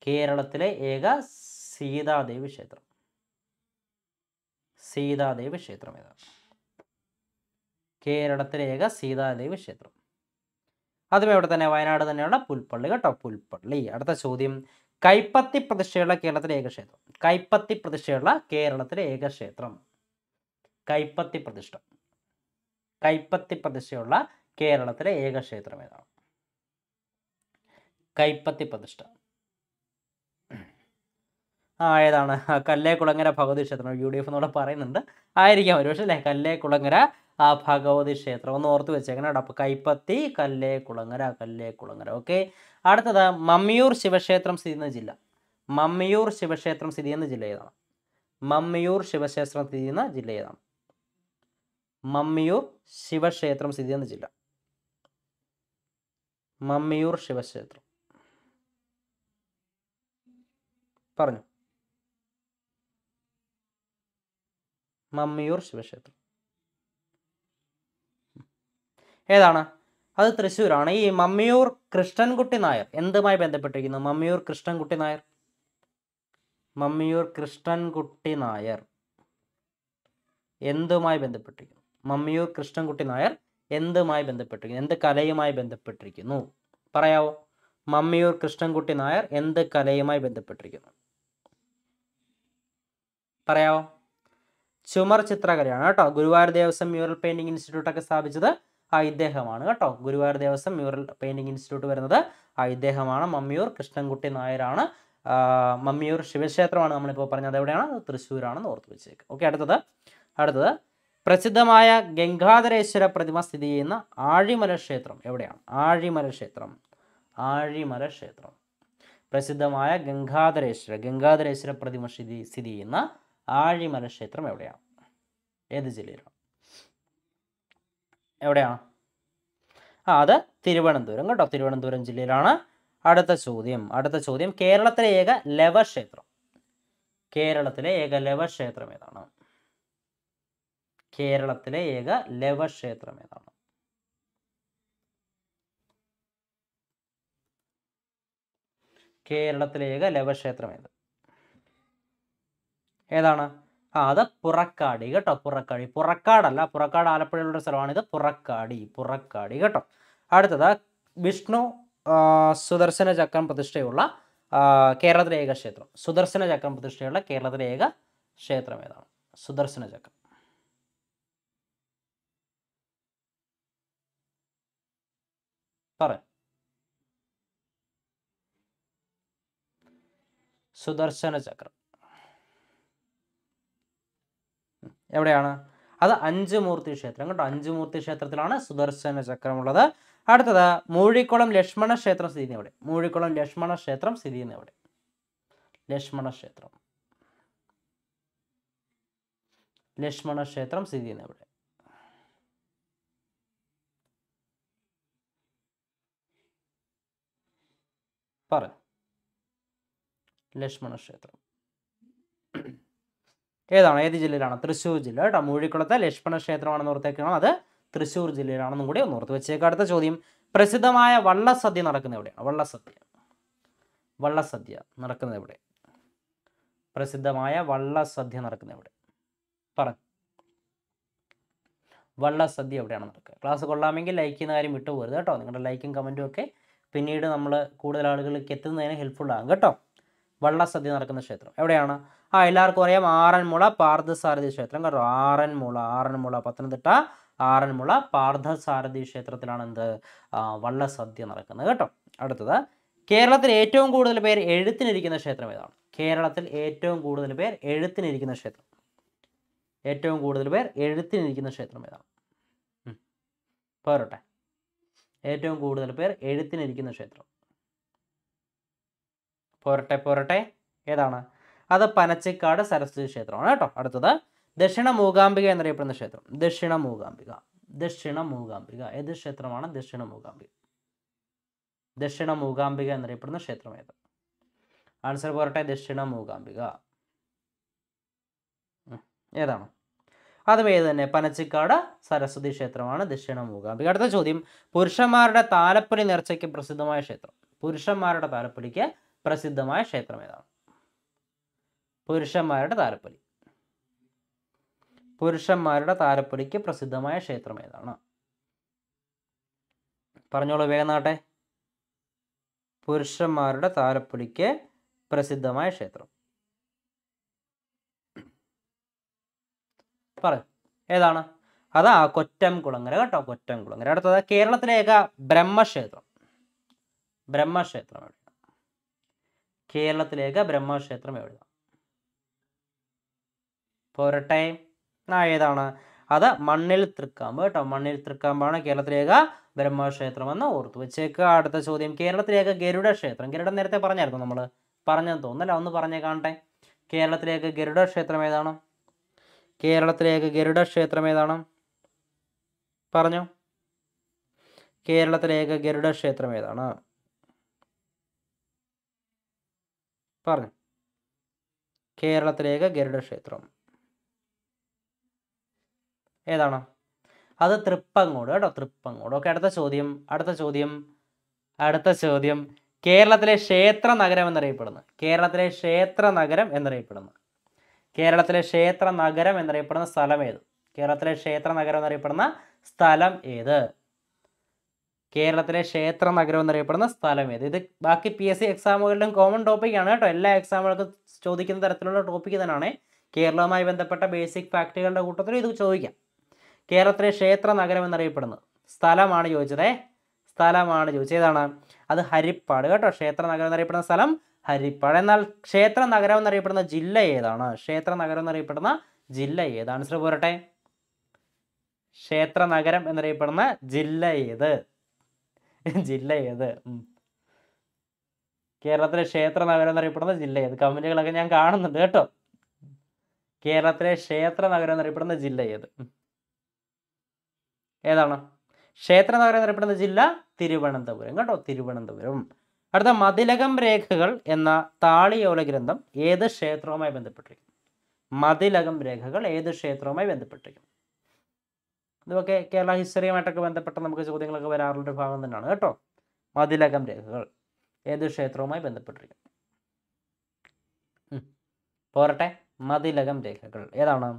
A: കേരളത്തിലെ ഏക സീതാദേവി ക്ഷേത്രം സീതാദേവി ക്ഷേത്രം ഏതാണ് കേരളത്തിലെ ഏക സീതാദേവി ക്ഷേത്രം അതും എവിടെ തന്നെ വയനാട് തന്നെയുള്ള പുൽപ്പള്ളി കേട്ടോ പുൽപ്പള്ളി അടുത്ത ചോദ്യം കൈപ്പത്തി പ്രതിഷ്ഠയുള്ള കേരളത്തിലെ ഏകക്ഷേത്രം കൈപ്പത്തി പ്രതിഷ്ഠയുള്ള കേരളത്തിലെ ഏകക്ഷേത്രം കൈപ്പത്തി പ്രതിഷ്ഠ കൈപ്പത്തി പ്രതിഷ്ഠയുള്ള കേരളത്തിലെ ഏകക്ഷേത്രം ഏതാണ് കൈപ്പത്തി പ്രതിഷ്ഠ ഏതാണ് കുളങ്ങര ഭഗവതി ക്ഷേത്രം യു ഡി എഫ് എന്നോട് പറയുന്നുണ്ട് ആയിരിക്കാം ഒരു പക്ഷേ അല്ലേ കല്ലേക്കുളങ്ങര ആ ഭഗവതി ക്ഷേത്രം ഒന്ന് ഓർത്ത് വെച്ചേക്കണം കേട്ടോ അപ്പോൾ കൈപ്പത്തി കല്ലേ കുളങ്ങര ഓക്കെ അടുത്തത് മമ്മിയൂർ ശിവക്ഷേത്രം സ്ഥിതി ചെയ്യുന്ന ജില്ല മമ്മിയൂർ ശിവക്ഷേത്രം സ്ഥിതി ചെയ്യുന്ന ജില്ല ഏതാണ് മമ്മിയൂർ ശിവക്ഷേത്രം സ്ഥിതി ചെയ്യുന്ന ജില്ല ഏതാണ് മമ്മിയൂർ ശിവക്ഷേത്രം സ്ഥിതി ചെയ്യുന്ന ജില്ല മമ്മിയൂർ ശിവക്ഷേത്രം പറഞ്ഞു മമ്മിയൂർ ശിവക്ഷേത്രം ഏതാണ് അത് തൃശ്ശൂരാണ് ഈ മമ്മിയൂർ കൃഷ്ണൻകുട്ടി നായർ എന്തുമായി ബന്ധപ്പെട്ടിരിക്കുന്നു മമ്മിയൂർ കൃഷ്ണൻകുട്ടി നായർ മമ്മിയൂർ കൃഷ്ണൻകുട്ടി നായർ എന്തുമായി ബന്ധപ്പെട്ടിരിക്കുന്നു മമ്മിയൂർ കൃഷ്ണൻകുട്ടി നായർ എന്തുമായി ബന്ധപ്പെട്ടിരിക്കുന്നു എന്ത് കലയുമായി ബന്ധപ്പെട്ടിരിക്കുന്നു പറയാവോ മമ്മിയൂർ കൃഷ്ണൻകുട്ടി നായർ എന്ത് കലയുമായി ബന്ധപ്പെട്ടിരിക്കുന്നു പറയാവോ ചുമർ ചിത്രകലയാണ് കേട്ടോ Guruvayur Devaswom mural painting institute ഒക്കെ സ്ഥാപിച്ചത് ആ ഇദ്ദേഹമാണ് കേട്ടോ Guruvayur Devaswom mural painting institute വരുന്നത് ആ ഇദ്ദേഹമാണ് മമ്മിയൂർ കൃഷ്ണൻകുട്ടി നായരാണ് മമ്മിയൂർ ശിവക്ഷേത്രമാണ് നമ്മളിപ്പോൾ പറഞ്ഞത് എവിടെയാണ് തൃശ്ശൂരാണെന്ന് ഓർത്ത് വെച്ചേക്ക് ഓക്കെ അടുത്തത് അടുത്തത് പ്രസിദ്ധമായ ഗംഗാധരേശ്വര പ്രതിമ സ്ഥിതി ചെയ്യുന്ന ആഴിമല ക്ഷേത്രം എവിടെയാണ് ആഴിമല ക്ഷേത്രം ആഴിമല ക്ഷേത്രം പ്രസിദ്ധമായ ഗംഗാധരേശ്വര ഗംഗാധരേശ്വര പ്രതിമ സ്ഥിതി സ്ഥിതി ചെയ്യുന്ന ആഴിമല ക്ഷേത്രം എവിടെയാണ് ഏത് ജില്ലയിലാണ് എവിടെയാണ് ആ അത് തിരുവനന്തപുരം കേട്ടോ തിരുവനന്തപുരം ജില്ലയിലാണ് അടുത്ത ചോദ്യം അടുത്ത ചോദ്യം കേരളത്തിലെ ഏക ലവക്ഷേത്രം കേരളത്തിലെ ഏക ലവക്ഷേത്രം ഏതാണ് കേരളത്തിലെ ഏക ലവക്ഷേത്രം ഏതാണ് കേരളത്തിലെ ഏക ലവക്ഷേത്രം ഏത് ഏതാണ് ആ അത് പുറക്കാടി കേട്ടോ പുറക്കാടി പുറക്കാടല്ല പുറക്കാട് ആലപ്പുഴയിലുള്ള സ്ഥലമാണ് ഇത് പുറക്കാടി പുറക്കാടി കേട്ടോ അടുത്തത് വിഷ്ണു സുദർശന ചക്രം പ്രതിഷ്ഠയുള്ള കേരളത്തിലെ ഏക ക്ഷേത്രം സുദർശന ചക്രം പ്രതിഷ്ഠയുള്ള കേരളത്തിലെ ഏക ക്ഷേത്രം ഏതാണ് സുദർശന ചക്രം പറയാം സുദർശന ചക്രം എവിടെയാണ് അത് അഞ്ചുമൂർത്തി ക്ഷേത്രം കേട്ടോ അഞ്ചുമൂർത്തി ക്ഷേത്രത്തിലാണ് സുദർശന ചക്രമുള്ളത് അടുത്തത് മൂഴിക്കുളം ലക്ഷ്മണ ക്ഷേത്രം സ്ഥിതി എവിടെ മൂഴിക്കുളം ലക്ഷ്മണ ക്ഷേത്രം സ്ഥിതി എവിടെ ലക്ഷ്മണ ക്ഷേത്രം ലക്ഷ്മണ ക്ഷേത്രം സ്ഥിതി ചെയ്യുന്ന ഇവിടെ പറ ലക്ഷ്മണ ക്ഷേത്രം ഏതാണ് ഏത് ജില്ലയിലാണ് തൃശ്ശൂർ ജില്ല കേട്ടോ മൂഴിക്കുളത്തെ ലക്ഷ്മണ ക്ഷേത്രമാണെന്ന് ഓർത്തേക്കാണ് അത് തൃശ്ശൂർ ജില്ലയിലാണെന്നും കൂടി ഒന്ന് ഓർത്ത് വെച്ചേക്കാം അടുത്ത ചോദ്യം പ്രസിദ്ധമായ വള്ളസദ്യ നടക്കുന്നത് എവിടെയാണ് വള്ളസദ്യ വള്ളസദ്യ നടക്കുന്നത് എവിടെ പ്രസിദ്ധമായ വള്ളസദ്യ നടക്കുന്നത് എവിടെ പറഞ്ഞു വള്ളസദ്യ എവിടെയാണ് നടക്കുക ക്ലാസ് കൊള്ളാമെങ്കിൽ ലൈക്ക് ചെയ്യുന്ന കാര്യം പോരുത് കേട്ടോ നിങ്ങളുടെ ലൈക്കും കമൻറ്റും ഒക്കെ പിന്നീട് നമ്മൾ കൂടുതൽ ആളുകളിലേക്ക് എത്തുന്നതിന് ഹെൽപ്ഫുൾ ആകും കേട്ടോ വള്ളസദ്യ നടക്കുന്ന ക്ഷേത്രം എവിടെയാണ് ആ എല്ലാവർക്കും അറിയാം ആറന്മുള പാർത്ഥസാരഥി ക്ഷേത്രം കേട്ടോ ആറന്മുള ആറന്മുള പത്തനംതിട്ട ആറന്മുള പാർത്ഥസാരഥി ക്ഷേത്രത്തിലാണ് എന്ത് വള്ളസദ്യ നടക്കുന്നത് കേട്ടോ അടുത്തത് കേരളത്തിൽ ഏറ്റവും കൂടുതൽ പേർ എഴുത്തിനിരിക്കുന്ന ക്ഷേത്രം ഏതാണ് കേരളത്തിൽ ഏറ്റവും കൂടുതൽ പേർ എഴുത്തിനിരിക്കുന്ന ക്ഷേത്രം ഏറ്റവും കൂടുതൽ പേർ എഴുത്തിനിരിക്കുന്ന ക്ഷേത്രം ഏതാണ് പോരട്ടെ ഏറ്റവും കൂടുതൽ പേർ എഴുത്തിനിരിക്കുന്ന ക്ഷേത്രം പോരട്ടെ പോരട്ടെ ഏതാണ് അത് പനച്ചിക്കാട് സരസ്വതി ക്ഷേത്രമാണ് കേട്ടോ അടുത്തത് ദക്ഷിണ മൂകാംബിക എന്നറിയപ്പെടുന്ന ക്ഷേത്രം ദക്ഷിണ മൂകാംബിക ദക്ഷിണ മൂകാംബിക ഏത് ക്ഷേത്രമാണ് ദക്ഷിണ മൂകാംബിക ദക്ഷിണ മൂകാംബിക എന്നറിയപ്പെടുന്ന ക്ഷേത്രം ഏത് ആൻസർ പോരട്ടെ ദക്ഷിണ മൂകാംബിക ഏതാണ് അതും ഏത് തന്നെ പനച്ചിക്കാട് സരസ്വതി ക്ഷേത്രമാണ് ദക്ഷിണ മൂകാംബിക അടുത്ത ചോദ്യം പുരുഷന്മാരുടെ താലപ്പൊലി നേർച്ചയ്ക്ക് പ്രസിദ്ധമായ ക്ഷേത്രം പുരുഷന്മാരുടെ താലപ്പൊലിക്ക് പ്രസിദ്ധമായ ക്ഷേത്രം ഏതാണ് പുരുഷന്മാരുടെ താരപ്പൊലി പുരുഷന്മാരുടെ താരപ്പൊലിക്ക് പ്രസിദ്ധമായ ക്ഷേത്രം ഏതാണ് പറഞ്ഞോളൂ നാട്ടെ പുരുഷന്മാരുടെ താരപ്പൊലിക്ക് പ്രസിദ്ധമായ ക്ഷേത്രം പറ ഏതാണ് അതാ കൊറ്റം കുളങ്ങര കേട്ടോ കൊറ്റം കുളങ്ങര അടുത്തത് ഏക ബ്രഹ്മക്ഷേത്രം ബ്രഹ്മക്ഷേത്രം എവിടെയാണ് കേരളത്തിലേക ബ്രഹ്മക്ഷേത്രം എവിടെയാണ് പോരട്ടെ ഏതാണ് അത് മണ്ണിൽ തൃക്കാമ്പ് കേട്ടോ മണ്ണിൽ തൃക്കാമ്പാണ് കേരളത്തിലേക ബ്രഹ്മക്ഷേത്രമെന്ന് ഓർത്തു വെച്ചേക്കുക അടുത്ത ചോദ്യം കേരളത്തിലേക്ക് ഗരുഡ ക്ഷേത്രം ഗരുഡ നേരത്തെ പറഞ്ഞായിരുന്നു നമ്മൾ പറഞ്ഞെന്ന് തോന്നല്ല ഒന്ന് പറഞ്ഞേ കാണട്ടെ കേരളത്തിലേക്ക് ഗരുഡ ക്ഷേത്രം ഏതാണ് കേരളത്തിലേക്ക് ഗരുഡ ക്ഷേത്രം ഏതാണ് പറഞ്ഞോ കേരളത്തിലേക്ക് ഗരുഡ ക്ഷേത്രം ഏതാണ് പറഞ്ഞു കേരളത്തിലേക്ക് ഗരുഡ ക്ഷേത്രം ഏതാണ് അത് തൃപ്പങ്ങോട് കേട്ടോ തൃപ്പങ്ങോട് ഓക്കെ അടുത്ത ചോദ്യം അടുത്ത ചോദ്യം അടുത്ത ചോദ്യം കേരളത്തിലെ ക്ഷേത്ര നഗരം എന്നറിയപ്പെടുന്നു കേരളത്തിലെ ക്ഷേത്ര നഗരം എന്നറിയപ്പെടുന്നു കേരളത്തിലെ ക്ഷേത്ര നഗരം എന്നറിയപ്പെടുന്ന സ്ഥലം ഏത് കേരളത്തിലെ ക്ഷേത്ര നഗരം എന്നറിയപ്പെടുന്ന സ്ഥലം ഏത് കേരളത്തിലെ ക്ഷേത്ര നഗരം എന്നറിയപ്പെടുന്ന സ്ഥലം ഏത് ഇത് ബാക്കി പി എസ് സി എക്സാമുകളിലും കോമൺ ടോപ്പിക്കാണ് കേട്ടോ എല്ലാ എക്സാമുകൾക്കും ചോദിക്കുന്ന തരത്തിലുള്ള ടോപ്പിക്ക് തന്നെയാണ് കേരളവുമായി ബന്ധപ്പെട്ട ബേസിക് ഫാക്ടുകളുടെ കൂട്ടത്തിൽ ഇത് ചോദിക്കാം കേരളത്തിലെ ക്ഷേത്ര നഗരം എന്നറിയപ്പെടുന്നത് സ്ഥലമാണ് ചോദിച്ചത് സ്ഥലമാണ് ചോദിച്ചത് ഏതാണ് അത് ഹരിപ്പാട് കേട്ടോ ക്ഷേത്ര നഗരം എന്നറിയപ്പെടുന്ന സ്ഥലം ഹരിപ്പാട് എന്നാൽ ക്ഷേത്ര നഗരം എന്നറിയപ്പെടുന്ന ജില്ല ഏതാണ് ക്ഷേത്ര നഗരം എന്നറിയപ്പെടുന്ന ജില്ല ഏതാണ് ശ്രീ പോരട്ടെ ക്ഷേത്ര നഗരം എന്നറിയപ്പെടുന്ന ജില്ല ഏത് ജില്ല ഏത് കേരളത്തിലെ ക്ഷേത്ര നഗരം എന്നറിയപ്പെടുന്ന ജില്ല ഏത് കമന്റുകളൊക്കെ ഞാൻ കാണുന്നുണ്ട് കേട്ടോ കേരളത്തിലെ ക്ഷേത്ര നഗരം എന്നറിയപ്പെടുന്ന ജില്ല ഏത് ഏതാണ് ക്ഷേത്ര നഗരം എന്നറിയപ്പെടുന്ന ജില്ല തിരുവനന്തപുരം കേട്ടോ തിരുവനന്തപുരം അടുത്ത മതിലകം രേഖകൾ എന്ന താളിയോല ഗ്രന്ഥം ഏത് ക്ഷേത്രവുമായി ബന്ധപ്പെട്ടിരിക്കും മതിലകം രേഖകൾ ഏത് ക്ഷേത്രവുമായി ബന്ധപ്പെട്ടിരിക്കും ഇതൊക്കെ കേരള ഹിസ്റ്ററിയുമായിട്ടൊക്കെ ബന്ധപ്പെട്ട നമുക്ക് ചോദ്യങ്ങളൊക്കെ വരാറുള്ള ഭാഗം തന്നെയാണ് കേട്ടോ മതിലകം രേഖകൾ ഏത് ക്ഷേത്രവുമായി ബന്ധപ്പെട്ടിരിക്കും പോരട്ടെ മതിലകം രേഖകൾ ഏതാണ്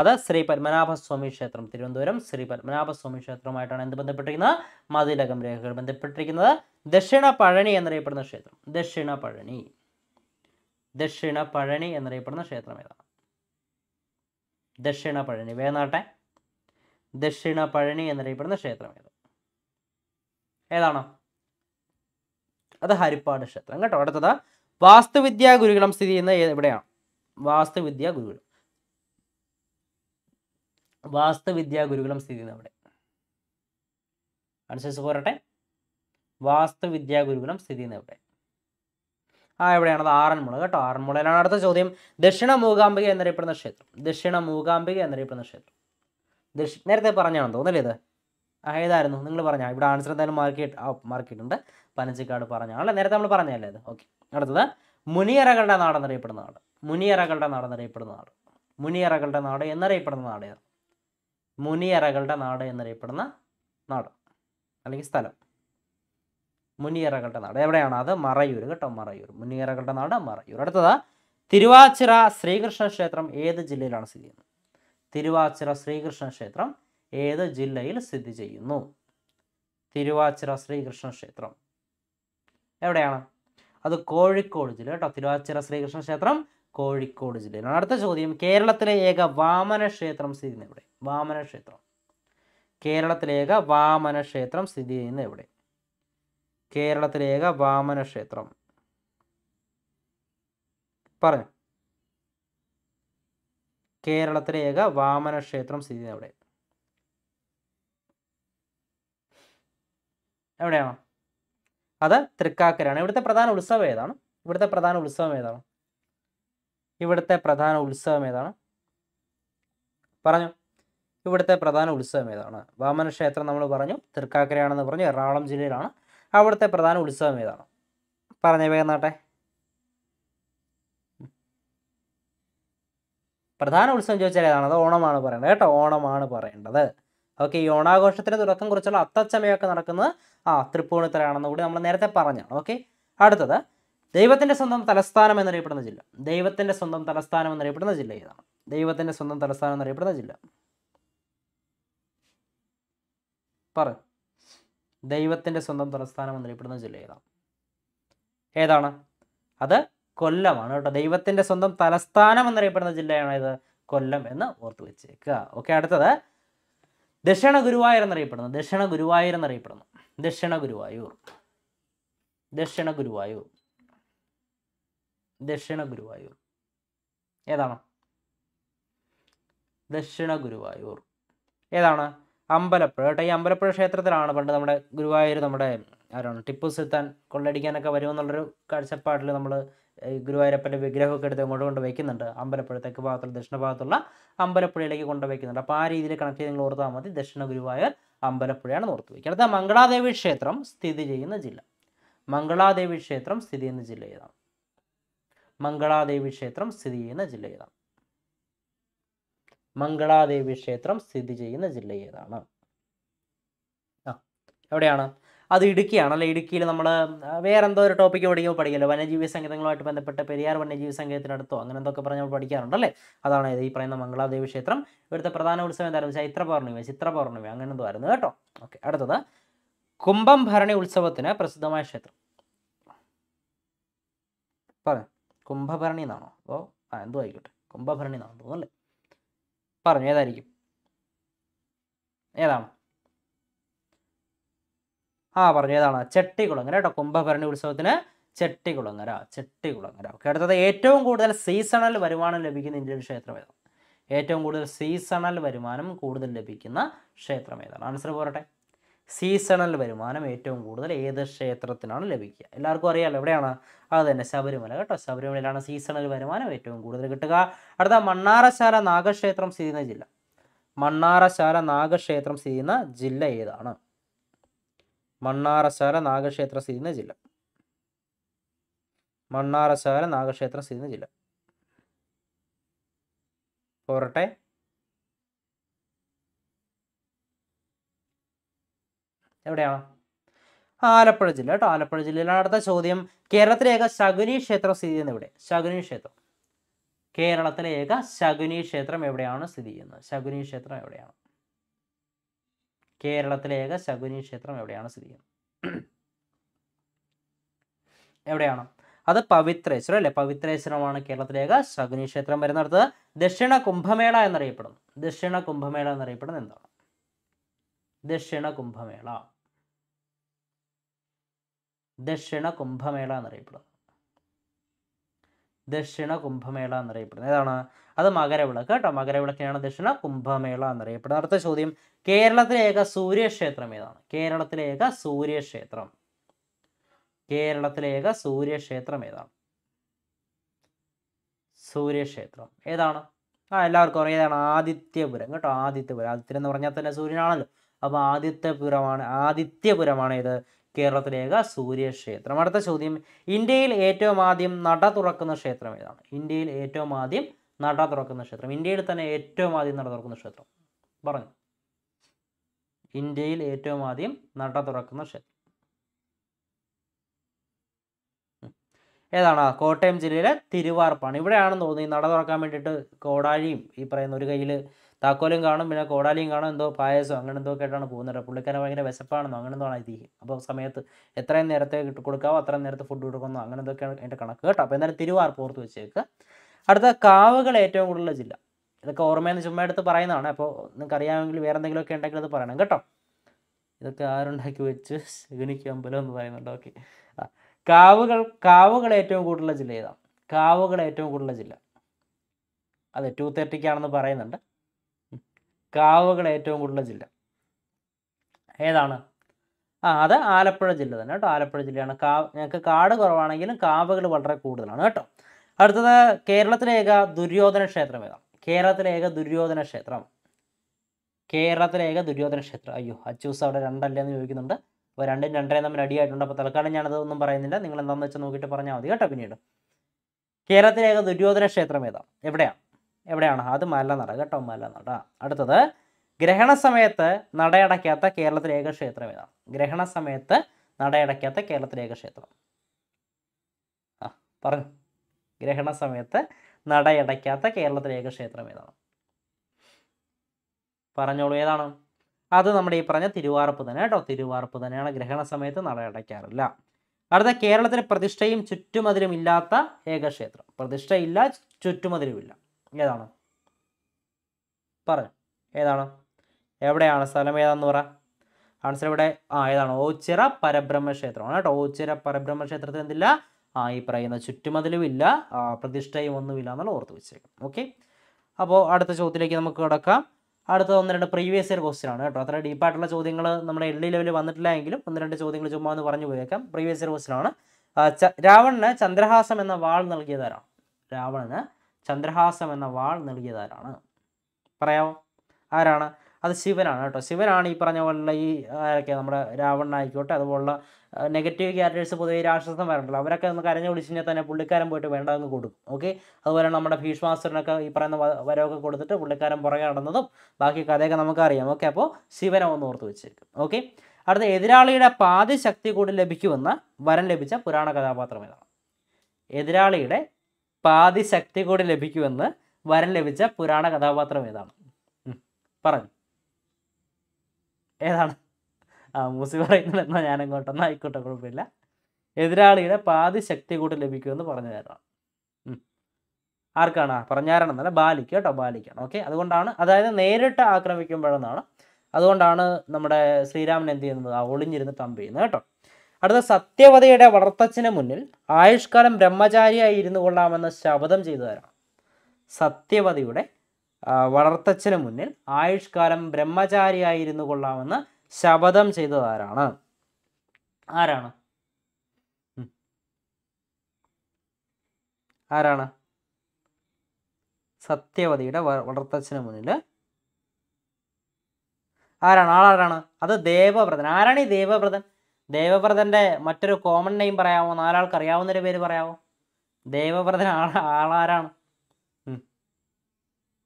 A: അത് ശ്രീ പത്മനാഭസ്വാമി ക്ഷേത്രം തിരുവനന്തപുരം ശ്രീ പത്മനാഭസ്വാമി ക്ഷേത്രമായിട്ടാണ് എന്ത് ബന്ധപ്പെട്ടിരിക്കുന്നത് മതിലകം രേഖകൾ ബന്ധപ്പെട്ടിരിക്കുന്നത് ദക്ഷിണ പഴനി എന്നറിയപ്പെടുന്ന ക്ഷേത്രം ദക്ഷിണ പഴനി ദക്ഷിണ പഴനി എന്നറിയപ്പെടുന്ന ക്ഷേത്രം ഏതാണ് ദക്ഷിണ പഴനി വേനാട്ടെ ദക്ഷിണ പഴനി എന്നറിയപ്പെടുന്ന ക്ഷേത്രം ഏത് ഏതാണോ അത് ഹരിപ്പാട് ക്ഷേത്രം കേട്ടോ അടുത്തത് വാസ്തുവിദ്യാ ഗുരുകുലം സ്ഥിതി ചെയ്യുന്നത് എവിടെയാണ് വാസ്തുവിദ്യാ ഗുരുകുലം വാസ്തുവിദ്യാ ഗുരുകുലം സ്ഥിതി ചെയ്യുന്നത് അവിടെ അനുസരിച്ച് പോരട്ടെ വാസ്തുവിദ്യാ ഗുരുകുലം സ്ഥിതി ചെയ്യുന്നത് അവിടെ ആ എവിടെയാണത് ആറന്മുള കേട്ടോ ആറന്മുളയിലാണ് അടുത്ത ചോദ്യം ദക്ഷിണ മൂകാംബിക എന്നറിയപ്പെടുന്ന ക്ഷേത്രം ദക്ഷിണ മൂകാംബിക എന്നറിയപ്പെടുന്ന ക്ഷേത്രം ദക്ഷ നേരത്തെ പറഞ്ഞാണോ തോന്നല്ലേ ഇത് ഏതായിരുന്നു നിങ്ങൾ പറഞ്ഞ ഇവിടെ ആൻസർ എന്തായാലും മാർക്ക് മാർക്ക് ഇട്ടുണ്ട് പനച്ചിക്കാട് പറഞ്ഞ ആളെ നേരത്തെ നമ്മൾ പറഞ്ഞല്ലേ അത് ഓക്കെ അടുത്തത് മുനിയറകളുടെ നാടെന്നറിയപ്പെടുന്ന നാട് മുനിയറകളുടെ നാടെന്നറിയപ്പെടുന്ന നാട് മുനിയറകളുടെ നാട് എന്നറിയപ്പെടുന്ന നാട് മുനിയറകളുടെ നാട് എന്നറിയപ്പെടുന്ന നാട് അല്ലെങ്കിൽ സ്ഥലം മുനിയറകളുടെ നാട് എവിടെയാണ് അത് മറയൂർ കേട്ടോ മറയൂർ മുനിയറകളുടെ നാട് മറയൂർ അടുത്തതാ തിരുവാച്ചിറ ശ്രീകൃഷ്ണ ക്ഷേത്രം ഏത് ജില്ലയിലാണ് സ്ഥിതി ചെയ്യുന്നത് തിരുവാച്ചിറ ശ്രീകൃഷ്ണ ക്ഷേത്രം ഏത് ജില്ലയിൽ സ്ഥിതി ചെയ്യുന്നു തിരുവാച്ചിറ ശ്രീകൃഷ്ണ ക്ഷേത്രം എവിടെയാണ് അത് കോഴിക്കോട് ജില്ല കേട്ടോ തിരുവാച്ചിറ ശ്രീകൃഷ്ണ ക്ഷേത്രം കോഴിക്കോട് ജില്ലയിലാണ് അടുത്ത ചോദ്യം കേരളത്തിലെ ഏക വാമന ക്ഷേത്രം സ്ഥിതി ചെയ്യുന്നത് എവിടെ വാമനക്ഷേത്രം കേരളത്തിലേക വാമനക്ഷേത്രം സ്ഥിതി ചെയ്യുന്നത് എവിടെ കേരളത്തിലേക വാമനക്ഷേത്രം പറഞ്ഞു കേരളത്തിലെ ഏക വാമനക്ഷേത്രം സ്ഥിതി ചെയ്യുന്നത് എവിടെ എവിടെയാണ് അത് തൃക്കാക്കരയാണ് ഇവിടുത്തെ പ്രധാന ഉത്സവം ഏതാണ് ഇവിടുത്തെ പ്രധാന ഉത്സവം ഏതാണ് ഇവിടുത്തെ പ്രധാന ഉത്സവം ഏതാണ് പറഞ്ഞു ഇവിടുത്തെ പ്രധാന ഉത്സവം ഏതാണ് വാമന ക്ഷേത്രം നമ്മൾ പറഞ്ഞു തൃക്കാക്കരയാണെന്ന് പറഞ്ഞു എറണാകുളം ജില്ലയിലാണ് അവിടുത്തെ പ്രധാന ഉത്സവം ഏതാണ് പറഞ്ഞേ വേഗം നാട്ടെ പ്രധാന ഉത്സവം ചോദിച്ചാൽ ഏതാണ് അത് ഓണമാണ് പറയേണ്ടത് കേട്ടോ ഓണമാണ് പറയേണ്ടത് ഓക്കെ ഈ ഓണാഘോഷത്തിന്റെ തുടക്കം കുറിച്ചുള്ള അത്തച്ചമയൊക്കെ നടക്കുന്നത് ആ തൃപ്പൂണിത്തറയാണെന്ന് കൂടി നമ്മൾ നേരത്തെ പറഞ്ഞാണ് ഓക്കെ അടുത്തത് ദൈവത്തിൻ്റെ സ്വന്തം തലസ്ഥാനം എന്നറിയപ്പെടുന്ന ജില്ല ദൈവത്തിൻ്റെ സ്വന്തം തലസ്ഥാനം എന്നറിയപ്പെടുന്ന ജില്ല ഏതാണ് ദൈവത്തിൻ്റെ സ്വന്തം തലസ്ഥാനം എന്നറിയപ്പെടുന്ന ജില്ല പറ ദൈവത്തിൻ്റെ സ്വന്തം തലസ്ഥാനം എന്നറിയപ്പെടുന്ന ജില്ല ഏതാണ് ഏതാണ് അത് കൊല്ലമാണ് കേട്ടോ ദൈവത്തിൻ്റെ സ്വന്തം തലസ്ഥാനം എന്നറിയപ്പെടുന്ന ജില്ലയാണ് ഇത് കൊല്ലം എന്ന് ഓർത്ത് വെച്ചേക്കുക ഓക്കെ അടുത്തത് ദക്ഷിണ ഗുരുവായൂർ എന്നറിയപ്പെടുന്നു ദക്ഷിണ ഗുരുവായൂർ എന്നറിയപ്പെടുന്നു ദക്ഷിണ ഗുരുവായൂർ ദക്ഷിണ ഗുരുവായൂർ ദക്ഷിണ ഗുരുവായൂർ ഏതാണ് ദക്ഷിണ ഗുരുവായൂർ ഏതാണ് അമ്പലപ്പുഴ കേട്ടോ ഈ അമ്പലപ്പുഴ ക്ഷേത്രത്തിലാണ് പണ്ട് നമ്മുടെ ഗുരുവായൂർ നമ്മുടെ ആരാണ് ടിപ്പു സുൽത്താൻ കൊള്ളടിക്കാനൊക്കെ വരുമെന്നുള്ളൊരു കാഴ്ചപ്പാടിൽ നമ്മൾ ഗുരുവായൂരപ്പൻ്റെ വിഗ്രഹമൊക്കെ എടുത്ത് അങ്ങോട്ട് കൊണ്ട് വയ്ക്കുന്നുണ്ട് അമ്പലപ്പുഴ തെക്ക് ഭാഗത്തുള്ള ദക്ഷിണ ഭാഗത്തുള്ള അമ്പലപ്പുഴയിലേക്ക് കൊണ്ട് വയ്ക്കുന്നുണ്ട് അപ്പോൾ ആ രീതിയിൽ കണക്ട് ചെയ്ത് നിങ്ങൾ ഓർത്താൽ മതി ദക്ഷിണ ഗുരുവായൂർ അമ്പലപ്പുഴയാണ് ഓർത്ത് വയ്ക്കുക അടുത്ത മംഗളാദേവി ക്ഷേത്രം സ്ഥിതി ചെയ്യുന്ന ജില്ല മംഗളാദേവി ക്ഷേത്രം സ്ഥിതി ചെയ്യുന്ന ജില്ല ഏതാണ് മംഗളാദേവി ക്ഷേത്രം സ്ഥിതി ചെയ്യുന്ന ജില്ല ഏതാണ് മംഗളാദേവി ക്ഷേത്രം സ്ഥിതി ചെയ്യുന്ന ജില്ല ഏതാണ് ആ എവിടെയാണ് അത് ഇടുക്കിയാണ് അല്ലെ ഇടുക്കിയിൽ നമ്മൾ വേറെ എന്തോ ഒരു ടോപ്പിക്ക് പഠിക്കുമ്പോൾ പഠിക്കല്ലോ വന്യജീവി സംഗീതങ്ങളുമായിട്ട് ബന്ധപ്പെട്ട് പെരിയാർ വന്യജീവി സംഗീതത്തിനടുത്തോ അങ്ങനെ എന്തൊക്കെ പറഞ്ഞ് നമ്മൾ പഠിക്കാറുണ്ടല്ലേ അതാണ് ഈ പറയുന്ന മംഗളാദേവി ക്ഷേത്രം ഇവിടുത്തെ പ്രധാന ഉത്സവം എന്തായിരുന്നു ചൈത്ര പൗർണിമ ചിത്ര അങ്ങനെ എന്തോ ആയിരുന്നു കേട്ടോ ഓക്കെ അടുത്തത് കുംഭം ഭരണി ഉത്സവത്തിന് പ്രസിദ്ധമായ ക്ഷേത്രം പറഞ്ഞു കുംഭഭരണി എന്നാണോ അപ്പോൾ ആ എന്തോ ആയിക്കോട്ടെ കുംഭഭരണി എന്നാണോ തോന്നുന്നല്ലേ പറഞ്ഞു ഏതായിരിക്കും ഏതാണ് ആ പറഞ്ഞു ഏതാണ് ചെട്ടികുളങ്ങര കേട്ടോ കുംഭഭരണി ഉത്സവത്തിന് ചെട്ടികുളങ്ങര ചെട്ടികുളങ്ങര ഓക്കെ അടുത്തത് ഏറ്റവും കൂടുതൽ സീസണൽ വരുമാനം ലഭിക്കുന്ന ഇന്ത്യൻ ക്ഷേത്രം ഏതാണ് ഏറ്റവും കൂടുതൽ സീസണൽ വരുമാനം കൂടുതൽ ലഭിക്കുന്ന ക്ഷേത്രം ഏതാണ് ആൻസർ പോരട്ടെ സീസണൽ വരുമാനം ഏറ്റവും കൂടുതൽ ഏത് ക്ഷേത്രത്തിനാണ് ലഭിക്കുക എല്ലാവർക്കും അറിയാമല്ലോ എവിടെയാണ് അത് തന്നെ ശബരിമല കേട്ടോ ശബരിമലയിലാണ് സീസണൽ വരുമാനം ഏറ്റവും കൂടുതൽ കിട്ടുക അടുത്ത മണ്ണാറശാല നാഗക്ഷേത്രം സ്ഥിതി ചെയ്യുന്ന ജില്ല മണ്ണാറശാല നാഗക്ഷേത്രം സ്ഥിതി ചെയ്യുന്ന ജില്ല ഏതാണ് മണ്ണാറശാല നാഗക്ഷേത്രം സ്ഥിതി ചെയ്യുന്ന ജില്ല മണ്ണാറശാല നാഗക്ഷേത്രം സ്ഥിതി ചെയ്യുന്ന ജില്ല പോരട്ടെ എവിടെയാണ് ആലപ്പുഴ ജില്ല കേട്ടോ ആലപ്പുഴ ജില്ലയിലാണ് അടുത്ത ചോദ്യം കേരളത്തിലെ ഏക ശകുനി ക്ഷേത്രം സ്ഥിതി ചെയ്യുന്നത് എവിടെ ശകുനി ക്ഷേത്രം കേരളത്തിലെ ഏക ശകുനി ക്ഷേത്രം എവിടെയാണ് സ്ഥിതി ചെയ്യുന്നത് ശകുനി ക്ഷേത്രം എവിടെയാണ് കേരളത്തിലെ ഏക ശകുനി ക്ഷേത്രം എവിടെയാണ് സ്ഥിതി ചെയ്യുന്നത് എവിടെയാണ് അത് പവിത്രേശ്വരം അല്ലേ പവിത്രേശ്വരമാണ് കേരളത്തിലെ ഏക ശകുനി ക്ഷേത്രം വരുന്നിടത്ത് ദക്ഷിണ കുംഭമേള എന്നറിയപ്പെടുന്നു ദക്ഷിണ കുംഭമേള എന്നറിയപ്പെടുന്നത് എന്താണ് ദക്ഷിണ കുംഭമേള ദക്ഷിണ കുംഭമേള എന്നറിയപ്പെടുന്നത് ദക്ഷിണ കുംഭമേള എന്നറിയപ്പെടുന്നത് ഏതാണ് അത് മകരവിളക്ക് കേട്ടോ മകരവിളക്കിനാണ് ദക്ഷിണ കുംഭമേള എന്നറിയപ്പെടുന്നത് അടുത്ത ചോദ്യം കേരളത്തിലെ ഏക സൂര്യക്ഷേത്രം ഏതാണ് കേരളത്തിലെ ഏക സൂര്യക്ഷേത്രം കേരളത്തിലെ ഏക സൂര്യക്ഷേത്രം ഏതാണ് സൂര്യക്ഷേത്രം ഏതാണ് ആ എല്ലാവർക്കും അറിയാതാണ് ആദിത്യപുരം കേട്ടോ ആദിത്യപുരം ആദിത്യം എന്ന് പറഞ്ഞാൽ തന്നെ സൂര്യനാണല്ലോ അപ്പോൾ ആദിത്യപുരമാണ് ആദിത്യപുരമാണ് ഇത് കേരളത്തിലേക സൂര്യക്ഷേത്രം അടുത്ത ചോദ്യം ഇന്ത്യയിൽ ഏറ്റവും ആദ്യം നട തുറക്കുന്ന ക്ഷേത്രം ഏതാണ് ഇന്ത്യയിൽ ഏറ്റവും ആദ്യം നട തുറക്കുന്ന ക്ഷേത്രം ഇന്ത്യയിൽ തന്നെ ഏറ്റവും ആദ്യം നട തുറക്കുന്ന ക്ഷേത്രം പറഞ്ഞു ഇന്ത്യയിൽ ഏറ്റവും ആദ്യം നട തുറക്കുന്ന ക്ഷേത്രം ഏതാണ് കോട്ടയം ജില്ലയിലെ തിരുവാർപ്പാണ് ഇവിടെയാണെന്ന് തോന്നുന്നു ഈ നട തുറക്കാൻ വേണ്ടിയിട്ട് കോടാഴിയും ഈ പറയുന്ന ഒരു കയ്യിൽ താക്കോലും കാണും പിന്നെ കോടാലിയും കാണും എന്തോ പായസം അങ്ങനെ എന്തോ ആയിട്ടാണ് പോകുന്നത് പുള്ളിക്കാരൻ ഭയങ്കര വിശപ്പാണെന്നോ അങ്ങനെ എന്തോ ഐതിഹ്യം അപ്പോൾ സമയത്ത് എത്രയും നേരത്തെ കൊടുക്കാവോ അത്രയും നേരത്തെ ഫുഡ് കൊടുക്കുന്നോ അങ്ങനെ എന്തൊക്കെയാണ് എൻ്റെ കണക്ക് കേട്ടോ അപ്പോൾ എന്തായാലും തിരുവാർ പോർത്ത് വെച്ചേക്ക് അടുത്ത കാവുകൾ ഏറ്റവും കൂടുതൽ ജില്ല ഇതൊക്കെ ഓർമ്മയെന്ന് ചുമ്മാ എടുത്ത് പറയുന്നതാണ് അപ്പോൾ നിങ്ങൾക്ക് അറിയാമെങ്കിൽ വേറെ എന്തെങ്കിലുമൊക്കെ ഉണ്ടെങ്കിൽ അത് പറയണം കേട്ടോ ഇതൊക്കെ ആരുണ്ടാക്കി വെച്ച് ശകുനിക്ക് അമ്പലം എന്ന് പറയുന്നുണ്ട് ഓക്കെ കാവുകൾ കാവുകൾ ഏറ്റവും കൂടുതലുള്ള ജില്ല ഏതാണ് കാവുകൾ ഏറ്റവും കൂടുതലുള്ള ജില്ല അതെ ടു തേർട്ടിക്കാണെന്ന് പറയുന്നുണ്ട് കാവുകൾ ഏറ്റവും കൂടുതലുള്ള ജില്ല ഏതാണ് ആ അത് ആലപ്പുഴ ജില്ല തന്നെ കേട്ടോ ആലപ്പുഴ ജില്ലയാണ് കാവ് ഞങ്ങൾക്ക് കാട് കുറവാണെങ്കിലും കാവുകൾ വളരെ കൂടുതലാണ് കേട്ടോ അടുത്തത് കേരളത്തിലെ ഏക ദുര്യോധന ക്ഷേത്രം ഏതാണ് കേരളത്തിലെ ഏക ദുര്യോധന ക്ഷേത്രം കേരളത്തിലെ ഏക ദുര്യോധന ക്ഷേത്രം അയ്യോ അച്ചൂസ് അവിടെ രണ്ടല്ലേ എന്ന് ചോദിക്കുന്നുണ്ട് അപ്പോൾ രണ്ടും രണ്ടേ തമ്മിൽ അടിയായിട്ടുണ്ട് അപ്പോൾ തൽക്കാലം ഒന്നും പറയുന്നില്ല നിങ്ങൾ എന്താണെന്ന് വെച്ചാൽ നോക്കിയിട്ട് പറഞ്ഞാൽ മതി കേട്ടോ പിന്നീട് കേരളത്തിലെ ഏക ദുര്യോധന ക്ഷേത്രം ഏതാണ് എവിടെയാണ് എവിടെയാണ് അത് മലനട കേട്ടോ മലനട അടുത്തത് ഗ്രഹണ സമയത്ത് നടയടയ്ക്കാത്ത കേരളത്തിലെ ഏക ക്ഷേത്രം ഏതാണ് ഗ്രഹണ സമയത്ത് നടയടയ്ക്കാത്ത കേരളത്തിലെ ഏക ക്ഷേത്രം ആ പറഞ്ഞു ഗ്രഹണ സമയത്ത് നടയടയ്ക്കാത്ത കേരളത്തിലെ ഏക ക്ഷേത്രം ഏതാണ് പറഞ്ഞോളൂ ഏതാണ് അത് നമ്മുടെ ഈ പറഞ്ഞ തിരുവാർപ്പ് തന്നെ കേട്ടോ തിരുവാർപ്പ് തന്നെയാണ് ഗ്രഹണ സമയത്ത് നടയടയ്ക്കാറില്ല അടുത്ത കേരളത്തിന് പ്രതിഷ്ഠയും ചുറ്റുമതിലും ഇല്ലാത്ത ഏകക്ഷേത്രം പ്രതിഷ്ഠയില്ല ചുറ്റുമതിലുമില്ല ഏതാണ് പറ ഏതാണ് എവിടെയാണ് സ്ഥലം ഏതാന്ന് പറ ആൻസർ ഇവിടെ ആ ഏതാണ് ഓച്ചിറ പരബ്രഹ്മ കേട്ടോ ഓച്ചിറ പരബ്രഹ്മ ക്ഷേത്രത്തിൽ എന്തില്ല ആ ഈ പറയുന്ന ചുറ്റുമതിലുമില്ല പ്രതിഷ്ഠയും ഒന്നുമില്ല എന്നുള്ള ഓർത്ത് വെച്ചേക്കാം ഓക്കെ അപ്പോൾ അടുത്ത ചോദ്യത്തിലേക്ക് നമുക്ക് കിടക്കാം അടുത്ത ഒന്ന് രണ്ട് പ്രീവിയസ് ഇയർ ക്വസ്റ്റ്യൻ ആണ് കേട്ടോ അത്ര ഡീപ്പായിട്ടുള്ള ചോദ്യങ്ങൾ നമ്മുടെ എൽ ഡി ലെവലിൽ വന്നിട്ടില്ല എങ്കിലും ഒന്ന് രണ്ട് ചോദ്യങ്ങൾ ചുമ്മാ എന്ന് പറഞ്ഞു പോയേക്കാം പ്രീവിയസ് ഇയർ ക്വസ്റ്റ്യൻ ആണ് രാവണന് ചന്ദ്രഹാസം എന്ന വാൾ നൽകിയതാരാണ് രാവണന് ചന്ദ്രഹാസം എന്ന വാൾ നൽകിയതാരാണ് പറയാമോ ആരാണ് അത് ശിവനാണ് കേട്ടോ ശിവനാണ് ഈ പറഞ്ഞ പോലുള്ള ഈ ആരൊക്കെ നമ്മുടെ രാവണനായിക്കോട്ടെ അതുപോലുള്ള നെഗറ്റീവ് ക്യാരക്ടേഴ്സ് പൊതുവെ വരണ്ടല്ലോ അവരൊക്കെ ഒന്ന് കരഞ്ഞു വിളിച്ചു കഴിഞ്ഞാൽ തന്നെ പുള്ളിക്കാരൻ പോയിട്ട് അങ്ങ് കൊടുക്കും ഓക്കെ അതുപോലെ നമ്മുടെ ഭീഷ്മാസുരനൊക്കെ ഈ പറയുന്ന വരവൊക്കെ കൊടുത്തിട്ട് പുള്ളിക്കാരൻ പുറകെ നടന്നതും ബാക്കി കഥയൊക്കെ നമുക്കറിയാം ഓക്കെ അപ്പോൾ ശിവനെ ഒന്ന് ഓർത്ത് വെച്ചിരിക്കും ഓക്കെ അടുത്ത എതിരാളിയുടെ പാതി ശക്തി കൂടി ലഭിക്കുമെന്ന വരം ലഭിച്ച പുരാണ കഥാപാത്രം ഏതാണ് എതിരാളിയുടെ പാതി ശക്തി കൂടി ലഭിക്കുമെന്ന് വരം ലഭിച്ച പുരാണ കഥാപാത്രം ഏതാണ് പറഞ്ഞു ഏതാണ് ആ മൂസി പറയുന്നത് എന്നാൽ ഞാൻ അങ്ങോട്ടൊന്നും ആയിക്കോട്ടെ കുഴപ്പമില്ല എതിരാളിയുടെ പാതി ശക്തി കൂടി ലഭിക്കുമെന്ന് പറഞ്ഞു തരണം ആർക്കാണ് പറഞ്ഞാരണം എന്നല്ല ബാലിക്ക് കേട്ടോ ബാലിക്കാണ് ഓക്കെ അതുകൊണ്ടാണ് അതായത് നേരിട്ട് ആക്രമിക്കുമ്പോഴെന്നാണ് അതുകൊണ്ടാണ് നമ്മുടെ ശ്രീരാമൻ എന്ത് ചെയ്യുന്നത് ഒളിഞ്ഞിരുന്ന് തമ്പ് ചെയ്യുന്നത് കേട്ടോ അടുത്ത സത്യവതയുടെ വളർത്തച്ഛന് മുന്നിൽ ആയുഷ്കാലം ബ്രഹ്മചാരിയായി ഇരുന്നു കൊള്ളാമെന്ന് ശപഥം തരാം സത്യവതയുടെ വളർത്തച്ഛന് മുന്നിൽ ആയുഷ്കാലം ബ്രഹ്മചാരിയായി ഇരുന്നു കൊള്ളാമെന്ന് ശപഥം ചെയ്തതാരാണ് ആരാണ് ആരാണ് സത്യവതിയുടെ വളർത്തച്ഛന് മുന്നിൽ ആരാണ് ആളാരാണ് അത് ദേവവ്രതൻ ആരാണ് ഈ ദേവവ്രതൻ ദേവവ്രതൻ്റെ മറ്റൊരു കോമൺ നെയിം പറയാമോ നാലാൾക്ക് അറിയാവുന്ന ഒരു പേര് പറയാമോ ദേവവ്രതൻ ആൾ ആളാരാണ്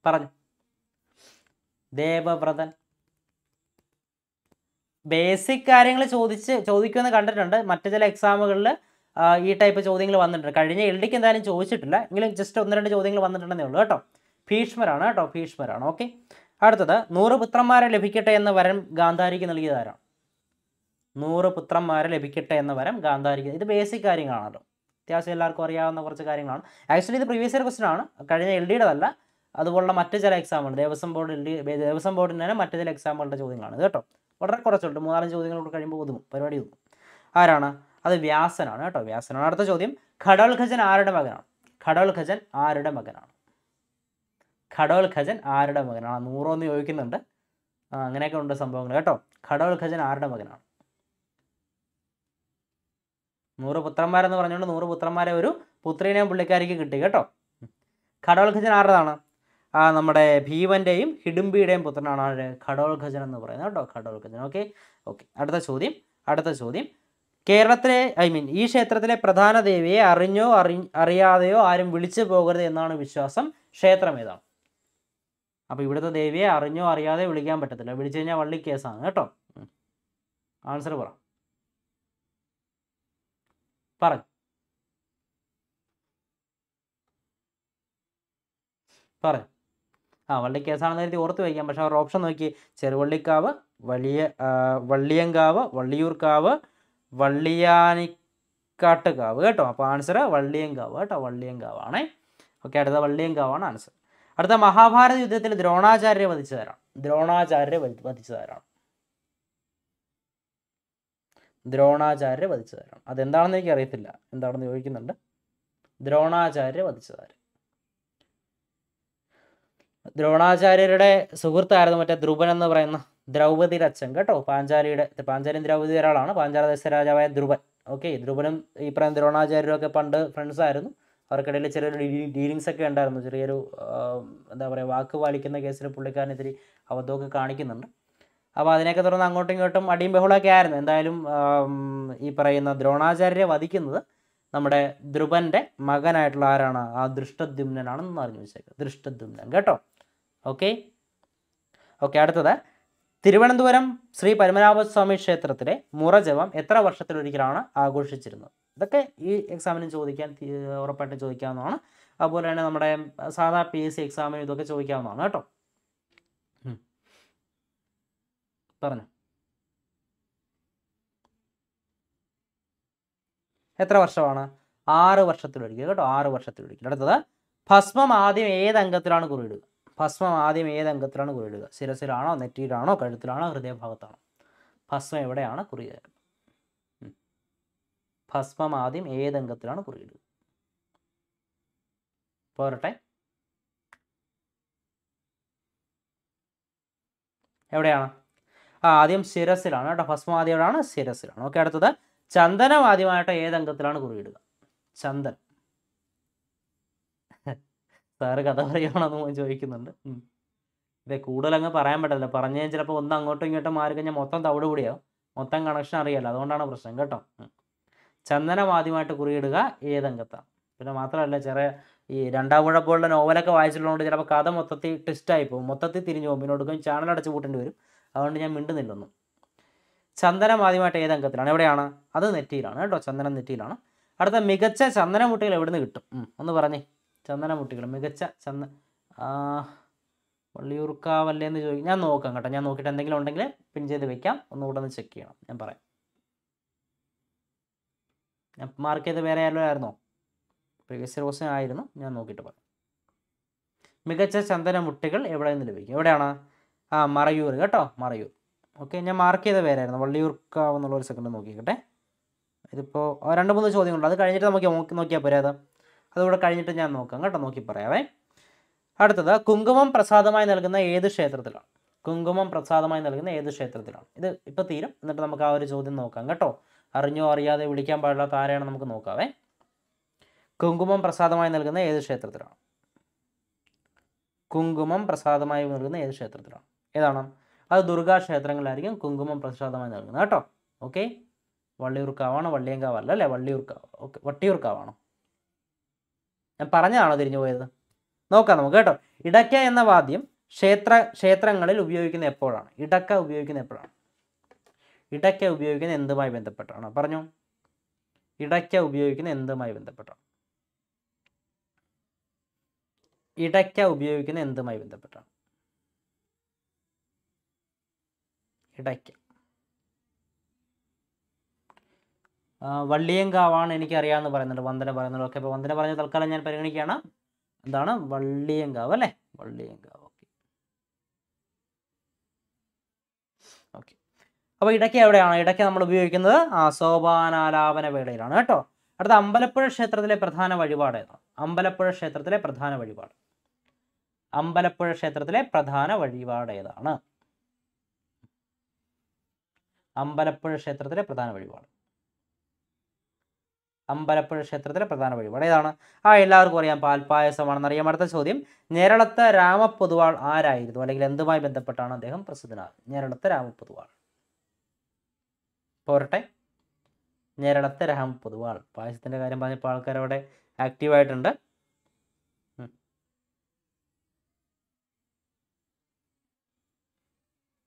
A: പറഞ്ഞു ദേവവ്രതൻ ബേസിക് കാര്യങ്ങൾ ചോദിച്ച് ചോദിക്കുമെന്ന് കണ്ടിട്ടുണ്ട് മറ്റു ചില എക്സാമുകളിൽ ഈ ടൈപ്പ് ചോദ്യങ്ങൾ വന്നിട്ടുണ്ട് കഴിഞ്ഞ എൽഡിക്ക് എന്തായാലും ചോദിച്ചിട്ടില്ല എങ്കിലും ജസ്റ്റ് ഒന്ന് രണ്ട് ചോദ്യങ്ങൾ വന്നിട്ടുണ്ടെന്നേ ഉള്ളൂ കേട്ടോ ഭീഷ്മരാണ് കേട്ടോ ഭീഷ്മരാണ് ഓക്കെ അടുത്തത് നൂറ് പുത്രന്മാരെ ലഭിക്കട്ടെ എന്ന് വരം ഗാന്ധാരിക്ക് നൽകിയതാരാണ് നൂറ് പുത്രന്മാരെ ലഭിക്കട്ടെ എന്ന് വരം ഗാന്ധാരിക്ക് ഇത് ബേസിക് കാര്യങ്ങളാണല്ലോ അത്യാവശ്യം എല്ലാവർക്കും അറിയാവുന്ന കുറച്ച് കാര്യങ്ങളാണ് ആക്ച്വലി ഇത് പ്രീവിയസ് ഇയർ ക്വസ്റ്റൻ ആണ് കഴിഞ്ഞ എൽ ഡിയുടെതല്ല അതുപോലുള്ള മറ്റു ചില example Devaswom board L D Devaswom ബോർഡിൻ്റെ തന്നെ മറ്റു ചില എക്സാമ്പിളുടെ ചോദ്യങ്ങളാണ് കേട്ടോ വളരെ കുറച്ചുണ്ട് മൂന്നാലും ചോദ്യങ്ങൾ കൂടെ കഴിയുമ്പോൾ ഒതുങ്ങും പരിപാടി ഒതുങ്ങും ആരാണ് അത് വ്യാസനാണ് കേട്ടോ വ്യാസനാണ് അടുത്ത ചോദ്യം ഘടോൽഖജൻ ആരുടെ മകനാണ് ഘടോൽഖജൻ ആരുടെ മകനാണ് ഘടോൽഖജൻ ആരുടെ മകനാണ് നൂറോന്ന് ചോദിക്കുന്നുണ്ട് അങ്ങനെയൊക്കെ ഉണ്ട് സംഭവങ്ങൾ കേട്ടോ ഘടോൽഖജൻ ആരുടെ മകനാണ് നൂറ് പുത്രന്മാരെന്ന് പറഞ്ഞുകൊണ്ട് നൂറ് പുത്രന്മാരെ ഒരു പുത്രീനെയും പുള്ളിക്കാരിക്ക് കിട്ടി കേട്ടോ ഘടോൽഖജൻ ആരുടേതാണ് ആ നമ്മുടെ ഭീമൻ്റെയും ഹിഡുംബിയുടെയും പുത്രനാണ് ആര് ഘടോൽഖജൻ എന്ന് പറയുന്നത് കേട്ടോ ഘടോൽഖജൻ ഓക്കെ ഓക്കെ അടുത്ത ചോദ്യം അടുത്ത ചോദ്യം കേരളത്തിലെ ഐ മീൻ ഈ ക്ഷേത്രത്തിലെ പ്രധാന ദേവിയെ അറിഞ്ഞോ അറി അറിയാതെയോ ആരും വിളിച്ചു പോകരുത് എന്നാണ് വിശ്വാസം ക്ഷേത്രം ഏതാണ് അപ്പോൾ ഇവിടുത്തെ ദേവിയെ അറിഞ്ഞോ അറിയാതെ വിളിക്കാൻ പറ്റത്തില്ല വിളിച്ചു കഴിഞ്ഞാൽ വള്ളി കേസാണ് കേട്ടോ ആൻസർ പറ പറഞ്ഞു പറഞ്ഞു ആ വള്ളി കേസാണെന്ന് കരുതി ഓർത്ത് വയ്ക്കാം പക്ഷെ അവരുടെ ഓപ്ഷൻ നോക്കി ചെറുവള്ളിക്കാവ് വലിയ വള്ളിയങ്കാവ് വള്ളിയൂർക്കാവ് വള്ളിയാനിക്കാട്ടുകാവ് കേട്ടോ അപ്പോൾ ആൻസർ വള്ളിയങ്കാവ് കേട്ടോ വള്ളിയങ്കാവാണേ ഓക്കെ അടുത്ത വള്ളിയങ്കാവാണ് ആൻസർ അടുത്ത മഹാഭാരത യുദ്ധത്തിൽ ദ്രോണാചാര്യരെ വധിച്ചതാരാണ് ദ്രോണാചാര്യരെ വധിച്ചതാരാണ് ദ്രോണാചാര്യരെ വധിച്ചതാരാണ് അതെന്താണെന്ന് എനിക്ക് അറിയത്തില്ല എന്താണെന്ന് ചോദിക്കുന്നുണ്ട് ദ്രോണാചാര്യരെ വധിച്ചതാര് ദ്രോണാചാര്യരുടെ സുഹൃത്തായിരുന്നു മറ്റേ ധ്രുവൻ എന്ന് പറയുന്ന ദ്രൗപതിയുടെ അച്ഛൻ കേട്ടോ പാഞ്ചാലിയുടെ പാഞ്ചാലി ദ്രൗപതി ഒരാളാണ് ദേശ രാജാവായ ധ്രുവൻ ഓക്കെ ധ്രുവനും ഈ പറയുന്ന ദ്രോണാചാര്യരും ഒക്കെ പണ്ട് ഫ്രണ്ട്സ് ആയിരുന്നു അവർക്കിടയിൽ ചെറിയൊരു ഡീലിങ്സ് ഒക്കെ ഉണ്ടായിരുന്നു ചെറിയൊരു എന്താ പറയുക വാക്ക് പാലിക്കുന്ന കേസിൽ പുള്ളിക്കാരനെതിരെ അവധമൊക്കെ കാണിക്കുന്നുണ്ട് അപ്പോൾ അതിനെയൊക്കെ തുടർന്ന് അങ്ങോട്ടും ഇങ്ങോട്ടും അടിയും ബഹളമൊക്കെ ആയിരുന്നു എന്തായാലും ഈ പറയുന്ന ദ്രോണാചാര്യരെ വധിക്കുന്നത് നമ്മുടെ ധ്രുവൻ്റെ മകനായിട്ടുള്ള ആരാണ് ആ ദൃഷ്ടദ്യുമ്നാണെന്ന് അറിഞ്ഞു വെച്ചേക്കുക ദൃഷ്ടദ്യുമ്നൻ കേട്ടോ ഓക്കെ ഓക്കെ അടുത്തത് തിരുവനന്തപുരം ശ്രീ പരമനാഭസ്വാമി ക്ഷേത്രത്തിലെ മുറജപം എത്ര വർഷത്തിലൊരിക്കലാണ് ആഘോഷിച്ചിരുന്നത് ഇതൊക്കെ ഈ എക്സാമിനും ചോദിക്കാൻ ഉറപ്പായിട്ട് ചോദിക്കാവുന്നതാണ് അതുപോലെ തന്നെ നമ്മുടെ സാധാ പി എസ് സി എക്സാമിനും ഇതൊക്കെ ചോദിക്കാവുന്നതാണ് കേട്ടോ പറഞ്ഞു എത്ര വർഷമാണ് ആറ് വർഷത്തിലൊരിക്കൽ കേട്ടോ ആറ് വർഷത്തിലൊരിക്കൽ അടുത്തത് ഭസ്മം ആദ്യം ഏത് അംഗത്തിലാണ് കുറിയിടുക ഭസ്മം ആദ്യം ഏത് അംഗത്തിലാണ് കുറിയിടുക ശിരസിലാണോ നെറ്റിയിലാണോ കഴുത്തിലാണോ ഹൃദയഭാഗത്താണോ ഭസ്മം എവിടെയാണ് കുറിയിടുക ഭസ്മം ആദ്യം ഏത് അംഗത്തിലാണ് കുറിയിടുക പോരട്ടെ എവിടെയാണ് ആദ്യം ശിരസിലാണ് കേട്ടോ ഭസ്മാദിയോടാണ് ശിരസിലാണ് ഓക്കെ അടുത്തത് ചന്ദനം ആദ്യമായിട്ട് ഏതംഗത്തിലാണ് കുറിയിടുക ചന്ദൻ സാറ് കഥ പറയുകയാണെന്ന് ചോദിക്കുന്നുണ്ട് കൂടുതൽ അങ്ങ് പറയാൻ പറ്റില്ല പറഞ്ഞു കഴിഞ്ഞാൽ ചിലപ്പോൾ ഒന്ന് അങ്ങോട്ടും ഇങ്ങോട്ടും മാറി കഴിഞ്ഞാൽ മൊത്തം തവിട് കൂടിയോ മൊത്തം കണക്ഷൻ അറിയാലോ അതുകൊണ്ടാണ് പ്രശ്നം കേട്ടോ ചന്ദനം ആദ്യമായിട്ട് കുറിയിടുക ഏതംഗത്താണ് പിന്നെ മാത്രമല്ല ചെറിയ ഈ രണ്ടാം പുഴ പോലുള്ള നോവലൊക്കെ വായിച്ചിട്ടുള്ളതുകൊണ്ട് ചിലപ്പോൾ കഥ മൊത്തത്തിൽ ട്വിസ്റ്റായി പോകും മൊത്തത്തിൽ തിരിഞ്ഞു പോകും പിന്നെ ഒടുക്കും ചാനൽ അടച്ചു കൂട്ടേണ്ടി വരും അതുകൊണ്ട് ഞാൻ മിണ്ടുന്നില്ലൊന്നും ചന്ദനം ആദ്യമായിട്ട് ഏത് അംഗത്തിലാണ് എവിടെയാണ് അത് നെറ്റിയിലാണ് കേട്ടോ ചന്ദനം നെറ്റിയിലാണ് അടുത്ത മികച്ച ചന്ദനമുട്ടികൾ എവിടുന്ന് കിട്ടും ഒന്ന് പറഞ്ഞേ ചന്ദനമുട്ടികൾ മികച്ച ചന്ദ വള്ളിയൂർക്കാവല്ലേ എന്ന് ചോദിക്കും ഞാൻ നോക്കാം കേട്ടോ ഞാൻ നോക്കിയിട്ട് എന്തെങ്കിലും ഉണ്ടെങ്കിൽ പിൻ ചെയ്ത് വെക്കാം ഒന്നുകൂടെ ഒന്ന് ചെക്ക് ചെയ്യണം ഞാൻ പറയാം ഞാൻ മാർക്ക് ചെയ്ത് വേറെ ആരെങ്കിലും ആയിരുന്നോ പ്രീവിയസ് ഇയർ ആയിരുന്നു ഞാൻ നോക്കിയിട്ട് പറയാം മികച്ച ചന്ദനമുട്ടികൾ എവിടെ നിന്ന് ലഭിക്കും എവിടെയാണ് ആ മറയൂർ കേട്ടോ മറയൂർ ഓക്കെ ഞാൻ മാർക്ക് ചെയ്ത പേരായിരുന്നു വള്ളിയൂർക്കാവ് എന്നുള്ള ഒരു സെക്കൻഡ് നോക്കിക്കട്ടെ ഇതിപ്പോൾ രണ്ട് മൂന്ന് ചോദ്യങ്ങളുണ്ട് അത് കഴിഞ്ഞിട്ട് നമുക്ക് നോക്കി നോക്കിയാൽ പോരാ അതുകൂടെ കഴിഞ്ഞിട്ട് ഞാൻ നോക്കാം കേട്ടോ നോക്കി പറയാവേ അടുത്തത് കുങ്കുമം പ്രസാദമായി നൽകുന്ന ഏത് ക്ഷേത്രത്തിലാണ് കുങ്കുമം പ്രസാദമായി നൽകുന്ന ഏത് ക്ഷേത്രത്തിലാണ് ഇത് ഇപ്പോൾ തീരും എന്നിട്ട് നമുക്ക് ആ ഒരു ചോദ്യം നോക്കാം കേട്ടോ അറിഞ്ഞോ അറിയാതെ വിളിക്കാൻ പാടില്ലാത്ത ആരെയാണ് നമുക്ക് നോക്കാവേ കുങ്കുമം പ്രസാദമായി നൽകുന്ന ഏത് ക്ഷേത്രത്തിലാണ് കുങ്കുമം പ്രസാദമായി നൽകുന്ന ഏത് ക്ഷേത്രത്തിലാണ് ഏതാണ് അത് ദുർഗാക്ഷേത്രങ്ങളിലായിരിക്കും കുങ്കുമം പ്രസാദമായി നൽകുന്നത് കേട്ടോ ഓക്കെ വള്ളിയൂർക്കാവാണ് വള്ളിയങ്കാവല്ല അല്ലേ വള്ളിയൂർക്കാവ് ഓക്കെ വട്ടിയൂർക്കാവാണോ ഞാൻ പറഞ്ഞതാണോ തിരിഞ്ഞു പോയത് നോക്കാം നമുക്ക് കേട്ടോ ഇടയ്ക്ക എന്ന വാദ്യം ക്ഷേത്ര ക്ഷേത്രങ്ങളിൽ ഉപയോഗിക്കുന്ന എപ്പോഴാണ് ഇടക്ക ഉപയോഗിക്കുന്ന എപ്പോഴാണ് ഇടയ്ക്ക ഉപയോഗിക്കുന്ന എന്തുമായി ബന്ധപ്പെട്ടാണ് പറഞ്ഞു ഇടയ്ക്ക ഉപയോഗിക്കുന്ന എന്തുമായി ബന്ധപ്പെട്ടാണ് ഇടയ്ക്ക ഉപയോഗിക്കുന്ന എന്തുമായി ബന്ധപ്പെട്ടാണ് ഇടയ്ക്ക വള്ളിയങ്കാവാണ് എനിക്കറിയാമെന്ന് പറയുന്നുണ്ട് വന്ദന പറയുന്നുണ്ട് ഓക്കെ അപ്പോൾ വന്ദന പറഞ്ഞ തൽക്കാലം ഞാൻ പരിഗണിക്കുകയാണ് എന്താണ് വള്ളിയങ്കാവ് അല്ലേ വള്ളിയങ്കാവ് ഓക്കെ ഓക്കെ അപ്പോൾ ഇടയ്ക്ക് എവിടെയാണ് ഇടയ്ക്ക് നമ്മൾ ഉപയോഗിക്കുന്നത് ആ സോപാനാലാപന വേളയിലാണ് കേട്ടോ അടുത്ത അമ്പലപ്പുഴ ക്ഷേത്രത്തിലെ പ്രധാന വഴിപാട് അമ്പലപ്പുഴ ക്ഷേത്രത്തിലെ പ്രധാന വഴിപാട് അമ്പലപ്പുഴ ക്ഷേത്രത്തിലെ പ്രധാന വഴിപാട് ഏതാണ് അമ്പലപ്പുഴ ക്ഷേത്രത്തിലെ പ്രധാന വഴിപാട് അമ്പലപ്പുഴ ക്ഷേത്രത്തിലെ പ്രധാന വഴിപാട് ഏതാണ് ആ എല്ലാവർക്കും അറിയാം പാൽപ്പായസമാണെന്ന് അറിയാം അടുത്ത ചോദ്യം ഞെരളത്തെ രാമപൊതുവാൾ ആരായിരുന്നു അല്ലെങ്കിൽ എന്തുമായി ബന്ധപ്പെട്ടാണ് അദ്ദേഹം പ്രസിദ്ധനാകുന്നത് ഞെരളത്തെ രാമപൊതുവാൾ പോരട്ടെ ഞെരളത്തെ രാമപൊതുവാൾ പായസത്തിൻ്റെ കാര്യം പറഞ്ഞപ്പോൾ ആൾക്കാർ അവിടെ ആക്റ്റീവായിട്ടുണ്ട്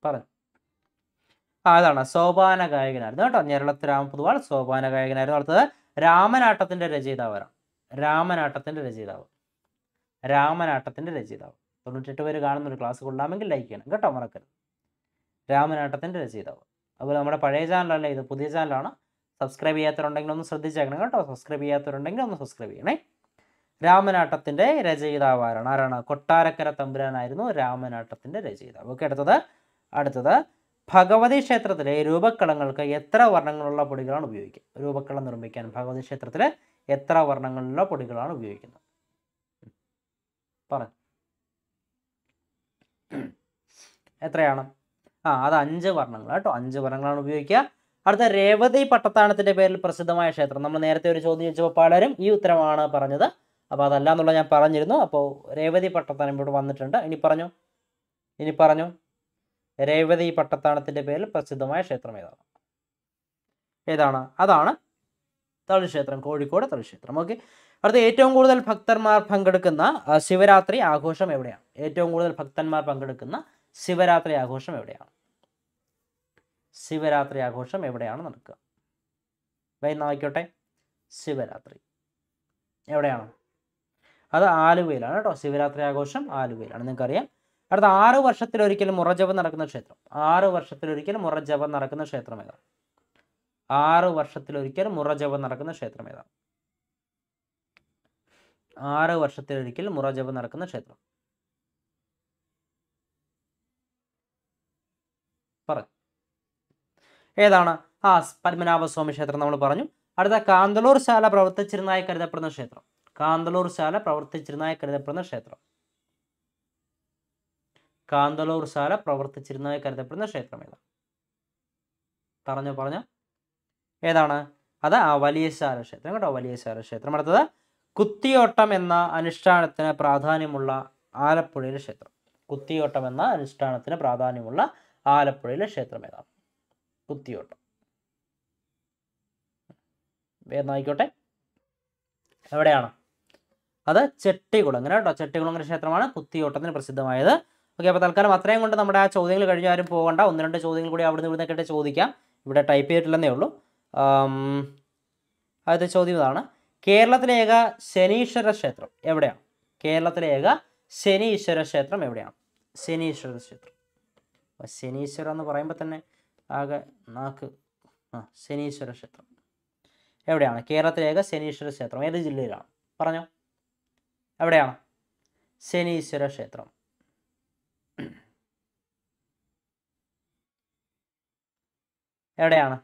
A: പറഞ്ഞു ആ അതാണ് സോപാന ഗായകനായിരുന്നു കേട്ടോ രാമ രാമപൊതുവാൾ സോപാന ഗായകനായിരുന്നു അടുത്തത് രാമനാട്ടത്തിന്റെ രചയിതാവാണ് രാമനാട്ടത്തിന്റെ രചയിതാവ് രാമനാട്ടത്തിന്റെ രചയിതാവ് തൊണ്ണൂറ്റെട്ട് പേര് കാണുന്ന ഒരു ക്ലാസ് കൊള്ളാമെങ്കിൽ ലൈക്ക് ചെയ്യണം കേട്ടോ മറക്കരുത് രാമനാട്ടത്തിന്റെ രചയിതാവ് അതുപോലെ നമ്മുടെ പഴയ ചാനലല്ല ഇത് പുതിയ ചാനലാണ് സബ്സ്ക്രൈബ് ചെയ്യാത്തവരുണ്ടെങ്കിൽ ഒന്ന് ശ്രദ്ധിച്ചേക്കണം കേട്ടോ സബ്സ്ക്രൈബ് ചെയ്യാത്തവരുണ്ടെങ്കിൽ ഒന്ന് സബ്സ്ക്രൈബ് ചെയ്യണേ രാമനാട്ടത്തിന്റെ രചയിതാവ് ആരാണ് ആരാണ് കൊട്ടാരക്കര തമ്പുരാനായിരുന്നു രാമനാട്ടത്തിന്റെ രചയിതാവ് ഓക്കെ അടുത്തത് അടുത്തത് ഭഗവതി ക്ഷേത്രത്തിലെ രൂപക്കളങ്ങൾക്ക് എത്ര വർണ്ണങ്ങളുള്ള പൊടികളാണ് ഉപയോഗിക്കുക രൂപക്കളം നിർമ്മിക്കാൻ ഭഗവതി ക്ഷേത്രത്തിൽ എത്ര വർണ്ണങ്ങളുള്ള പൊടികളാണ് ഉപയോഗിക്കുന്നത് പറഞ്ഞു എത്രയാണ് ആ അത് അഞ്ച് വർണ്ണങ്ങൾ കേട്ടോ അഞ്ച് വർണ്ണങ്ങളാണ് ഉപയോഗിക്കുക അടുത്ത രേവതി പട്ടത്താണത്തിൻ്റെ പേരിൽ പ്രസിദ്ധമായ ക്ഷേത്രം നമ്മൾ നേരത്തെ ഒരു ചോദ്യം ചോദിച്ചപ്പോൾ പലരും ഈ ഉത്തരമാണ് പറഞ്ഞത് അപ്പോൾ അതല്ല എന്നുള്ളത് ഞാൻ പറഞ്ഞിരുന്നു അപ്പോൾ രേവതി പട്ടത്താനം ഇവിടെ വന്നിട്ടുണ്ട് ഇനി പറഞ്ഞു ഇനി പറഞ്ഞു രേവതി പട്ടത്താണത്തിൻ്റെ പേരിൽ പ്രസിദ്ധമായ ക്ഷേത്രം ഏതാണ് ഏതാണ് അതാണ് തളിക്ഷേത്രം കോഴിക്കോട് തളിക്ഷേത്രം ഓക്കെ അടുത്ത ഏറ്റവും കൂടുതൽ ഭക്തന്മാർ പങ്കെടുക്കുന്ന ശിവരാത്രി ആഘോഷം എവിടെയാണ് ഏറ്റവും കൂടുതൽ ഭക്തന്മാർ പങ്കെടുക്കുന്ന ശിവരാത്രി ആഘോഷം എവിടെയാണ് ശിവരാത്രി ആഘോഷം എവിടെയാണ് നടക്കുക വൈന്നായിക്കോട്ടെ ശിവരാത്രി എവിടെയാണ് അത് ആലുവയിലാണ് കേട്ടോ ശിവരാത്രി ആഘോഷം ആലുവയിലാണ് നിങ്ങൾക്കറിയാം അടുത്ത ആറു വർഷത്തിലൊരിക്കലും മുറജപം നടക്കുന്ന ക്ഷേത്രം ആറ് വർഷത്തിലൊരിക്കലും മുറജപം നടക്കുന്ന ക്ഷേത്രം ഏതാ ആറ് വർഷത്തിലൊരിക്കൽ മുറജപം നടക്കുന്ന ക്ഷേത്രം ഏതാ ആറ് വർഷത്തിലൊരിക്കൽ മുറജപം നടക്കുന്ന ക്ഷേത്രം പറഞ്ഞു ഏതാണ് ആ പത്മനാഭസ്വാമി ക്ഷേത്രം നമ്മൾ പറഞ്ഞു അടുത്ത കാന്തളൂർ ശാല പ്രവർത്തിച്ചിരുന്നതായി കരുതപ്പെടുന്ന ക്ഷേത്രം കാന്തളൂർ ശാല പ്രവർത്തിച്ചിരുന്നതായി കരുതപ്പെടുന്ന ക്ഷേത്രം കാന്തളൂർ ശാല പ്രവർത്തിച്ചിരുന്നതായി കരുതപ്പെടുന്ന ക്ഷേത്രം ഏതാണ് പറഞ്ഞു പറഞ്ഞു ഏതാണ് അത് ആ വലിയ ശാല ക്ഷേത്രം കേട്ടോ വലിയ ശാല ക്ഷേത്രം അടുത്തത് കുത്തിയോട്ടം എന്ന അനുഷ്ഠാനത്തിന് പ്രാധാന്യമുള്ള ആലപ്പുഴയിലെ ക്ഷേത്രം കുത്തിയോട്ടം എന്ന അനുഷ്ഠാനത്തിന് പ്രാധാന്യമുള്ള ആലപ്പുഴയിലെ ക്ഷേത്രം ഏതാണ് കുത്തിയോട്ടം വേദനായിക്കോട്ടെ എവിടെയാണ് അത് ചെട്ടികുളങ്ങര കേട്ടോ ചെട്ടികുളങ്ങര ക്ഷേത്രമാണ് കുത്തിയോട്ടത്തിന് പ്രസിദ്ധമായത് ഓക്കെ അപ്പോൾ തൽക്കാലം അത്രയും കൊണ്ട് നമ്മുടെ ആ ചോദ്യങ്ങൾ കഴിഞ്ഞ ആരും പോകണ്ട ഒന്ന് രണ്ട് ചോദ്യങ്ങൾ കൂടി അവിടെ നിന്ന് കേട്ട് ചോദിക്കാം ഇവിടെ ടൈപ്പ് ചെയ്തിട്ടില്ലെന്നേ ഉള്ളൂ ആദ്യത്തെ ചോദ്യം ഇതാണ് കേരളത്തിലെ ഏക ശനീശ്വര ക്ഷേത്രം എവിടെയാണ് കേരളത്തിലെ ഏക ശനീശ്വര ക്ഷേത്രം എവിടെയാണ് ശനീശ്വര ക്ഷേത്രം അപ്പോൾ ശനീശ്വരം എന്ന് പറയുമ്പോൾ തന്നെ ആകെ നാക്ക് ആ ശനീശ്വര ക്ഷേത്രം എവിടെയാണ് കേരളത്തിലെ ഏക ശനീശ്വര ക്ഷേത്രം ഏത് ജില്ലയിലാണ് പറഞ്ഞോ എവിടെയാണ് ശനീശ്വര ക്ഷേത്രം എവിടെയാണ്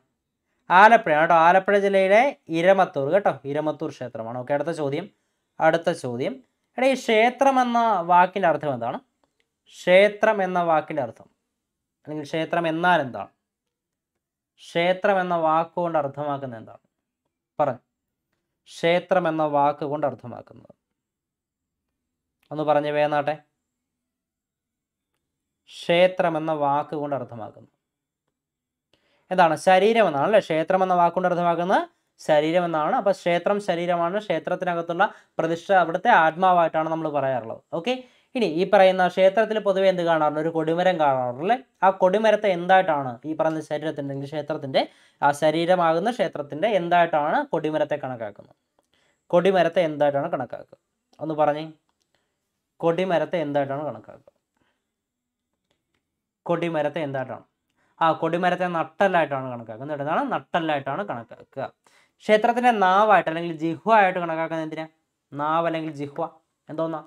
A: ആലപ്പുഴ കേട്ടോ ആലപ്പുഴ ജില്ലയിലെ ഇരമത്തൂർ കേട്ടോ ഇരമത്തൂർ ക്ഷേത്രമാണ് ഓക്കെ അടുത്ത ചോദ്യം അടുത്ത ചോദ്യം എടാ ഈ ക്ഷേത്രം എന്ന വാക്കിൻ്റെ അർത്ഥം എന്താണ് ക്ഷേത്രം എന്ന വാക്കിൻ്റെ അർത്ഥം അല്ലെങ്കിൽ ക്ഷേത്രം എന്നാൽ എന്താണ് ക്ഷേത്രം എന്ന വാക്കുകൊണ്ട് അർത്ഥമാക്കുന്നത് എന്താണ് പറഞ്ഞു ക്ഷേത്രം എന്ന വാക്ക് കൊണ്ട് അർത്ഥമാക്കുന്നത് ഒന്ന് പറഞ്ഞു വേനാട്ടെ ക്ഷേത്രം എന്ന വാക്ക് കൊണ്ട് അർത്ഥമാക്കുന്നു എന്താണ് ശരീരം എന്നാണ് അല്ലേ ക്ഷേത്രം എന്ന വാക്കുകൊണ്ട് അർത്ഥമാക്കുന്നത് ശരീരം എന്നാണ് അപ്പോൾ ക്ഷേത്രം ശരീരമാണ് ക്ഷേത്രത്തിനകത്തുള്ള പ്രതിഷ്ഠ അവിടുത്തെ ആത്മാവായിട്ടാണ് നമ്മൾ പറയാറുള്ളത് ഓക്കെ ഇനി ഈ പറയുന്ന ക്ഷേത്രത്തിൽ പൊതുവെ എന്ത് കാണാറുണ്ട് ഒരു കൊടിമരം കാണാറുണ്ടല്ലേ ആ കൊടിമരത്തെ എന്തായിട്ടാണ് ഈ പറയുന്ന ശരീരത്തിൻ്റെ ക്ഷേത്രത്തിൻ്റെ ആ ശരീരമാകുന്ന ക്ഷേത്രത്തിൻ്റെ എന്തായിട്ടാണ് കൊടിമരത്തെ കണക്കാക്കുന്നത് കൊടിമരത്തെ എന്തായിട്ടാണ് കണക്കാക്കുക ഒന്ന് പറഞ്ഞേ കൊടിമരത്തെ എന്തായിട്ടാണ് കണക്കാക്കുക കൊടിമരത്തെ എന്തായിട്ടാണ് ആ കൊടിമരത്തെ നട്ടല്ലായിട്ടാണ് കണക്കാക്കുന്നത് എന്താണ് നട്ടല്ലായിട്ടാണ് കണക്കാക്കുക ക്ഷേത്രത്തിൻ്റെ നാവായിട്ട് അല്ലെങ്കിൽ ജിഹ്വ ആയിട്ട് കണക്കാക്കുന്നത് എന്തിനാ നാവ് അല്ലെങ്കിൽ ജിഹ്വ എന്തോന്നാ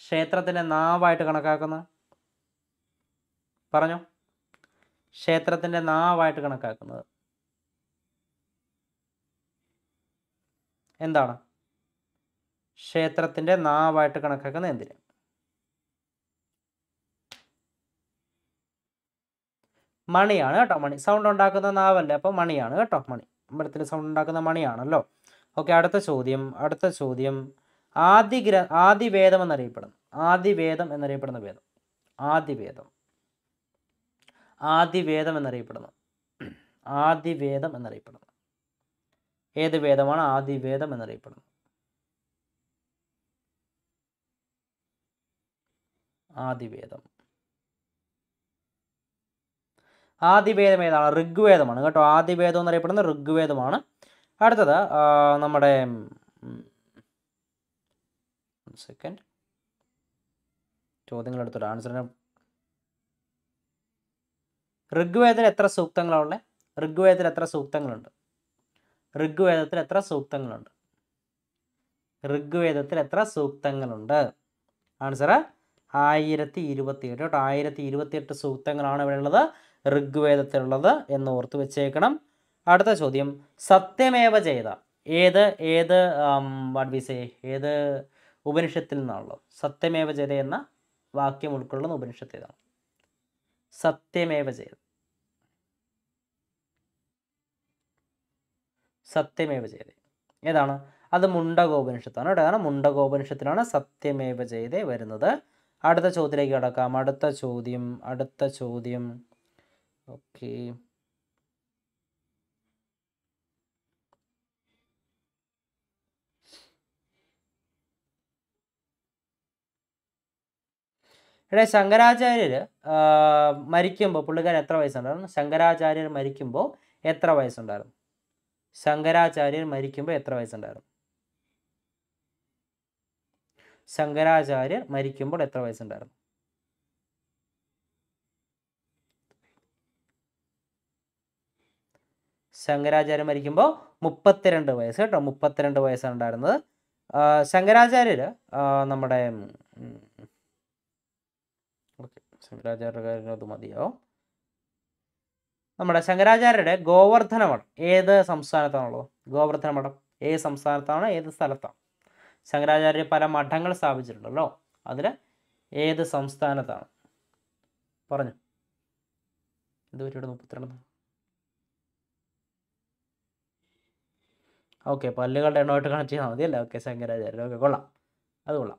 A: ക്ഷേത്രത്തിൻ്റെ നാവായിട്ട് കണക്കാക്കുന്ന പറഞ്ഞോ ക്ഷേത്രത്തിൻ്റെ നാവായിട്ട് കണക്കാക്കുന്നത് എന്താണ് ക്ഷേത്രത്തിൻ്റെ നാവായിട്ട് കണക്കാക്കുന്നത് എന്തിനാ മണിയാണ് കേട്ടോ മണി സൗണ്ട് ഉണ്ടാക്കുന്ന നാവല്ലേ അപ്പോൾ മണിയാണ് കേട്ടോ മണി മരത്തിൽ സൗണ്ട് ഉണ്ടാക്കുന്ന മണിയാണല്ലോ ഓക്കെ അടുത്ത ചോദ്യം അടുത്ത ചോദ്യം ആദിഗ്ര ആദിവേദം എന്നറിയപ്പെടുന്നു ആദിവേദം എന്നറിയപ്പെടുന്ന വേദം ആദിവേദം ആദിവേദം എന്നറിയപ്പെടുന്നു ആദിവേദം എന്നറിയപ്പെടുന്നു ഏത് വേദമാണ് ആദിവേദം എന്നറിയപ്പെടുന്നു ആദിവേദം ആദിവേദം ഏതാണ് ഋഗ്വേദമാണ് കേട്ടോ ആദിവേദം എന്നറിയപ്പെടുന്ന ഋഗ്വേദമാണ് അടുത്തത് നമ്മുടെ സെക്കൻഡ് ചോദ്യങ്ങൾ എടുത്തോ ആൻസറിന് ഋഗ്വേദത്തിൽ എത്ര സൂക്തങ്ങളാണുള്ളത് ഋഗ്വേദത്തിൽ എത്ര സൂക്തങ്ങളുണ്ട് ഋഗ്വേദത്തിൽ എത്ര സൂക്തങ്ങളുണ്ട് ഋഗ്വേദത്തിൽ എത്ര സൂക്തങ്ങളുണ്ട് ആൻസർ ആയിരത്തി ഇരുപത്തിയെട്ട് കേട്ടോ ആയിരത്തി ഇരുപത്തിയെട്ട് സൂക്തങ്ങളാണ് ഇവിടെ ഉള്ളത് ഋഗ്വേദത്തിലുള്ളത് എന്ന് ഓർത്ത് വെച്ചേക്കണം അടുത്ത ചോദ്യം സത്യമേവ ചെയ്ത ഏത് ഏത് വാട്ട് വി സേ ഏത് ഉപനിഷത്തിൽ നിന്നാണല്ലോ സത്യമേവ ചെയ്ത എന്ന വാക്യം ഉൾക്കൊള്ളുന്ന ഉപനിഷത്തിൽ സത്യമേവ ചെയ്ത സത്യമേവ ചെയ്ത ഏതാണ് അത് മുണ്ടകോപനിഷത്താണ് കേട്ടോ കാരണം മുണ്ടകോപനിഷത്തിലാണ് സത്യമേവ ചെയ്തേ വരുന്നത് അടുത്ത ചോദ്യത്തിലേക്ക് കിടക്കാം അടുത്ത ചോദ്യം അടുത്ത ചോദ്യം Okay. ഇവിടെ ശങ്കരാചാര്യർ മരിക്കുമ്പോൾ പുള്ളിക്കാരൻ എത്ര വയസ്സുണ്ടായിരുന്നു ശങ്കരാചാര്യർ മരിക്കുമ്പോൾ എത്ര വയസ്സുണ്ടായിരുന്നു ശങ്കരാചാര്യർ മരിക്കുമ്പോൾ എത്ര വയസ്സുണ്ടായിരുന്നു ശങ്കരാചാര്യർ മരിക്കുമ്പോൾ എത്ര വയസ്സുണ്ടായിരുന്നു ശങ്കരാചാര്യ മരിക്കുമ്പോൾ മുപ്പത്തിരണ്ട് വയസ്സ് കേട്ടോ മുപ്പത്തിരണ്ട് വയസ്സാണ് ഉണ്ടായിരുന്നത് ശങ്കരാചാര്യർ നമ്മുടെ ഓക്കെ ശങ്കരാചാര്യകാരൻ അത് മതിയാവും നമ്മുടെ ശങ്കരാചാര്യരുടെ ഗോവർദ്ധന മഠം ഏത് സംസ്ഥാനത്താണുള്ളത് ഗോവർദ്ധന മഠം ഏത് സംസ്ഥാനത്താണ് ഏത് സ്ഥലത്താണ് ശങ്കരാചാര്യ പല മഠങ്ങൾ സ്ഥാപിച്ചിട്ടുണ്ടല്ലോ അതിൽ ഏത് സംസ്ഥാനത്താണ് പറഞ്ഞു ഇതുവരെ മുപ്പത്തിരണ്ട് ഓക്കെ പല്ലുകളുടെ എണ്ണമായിട്ട് കണക്ട് ചെയ്താൽ മതി അല്ലേ ഓക്കെ ശങ്കരാചാര്യൻ ഓക്കെ കൊള്ളാം അത് കൊള്ളാം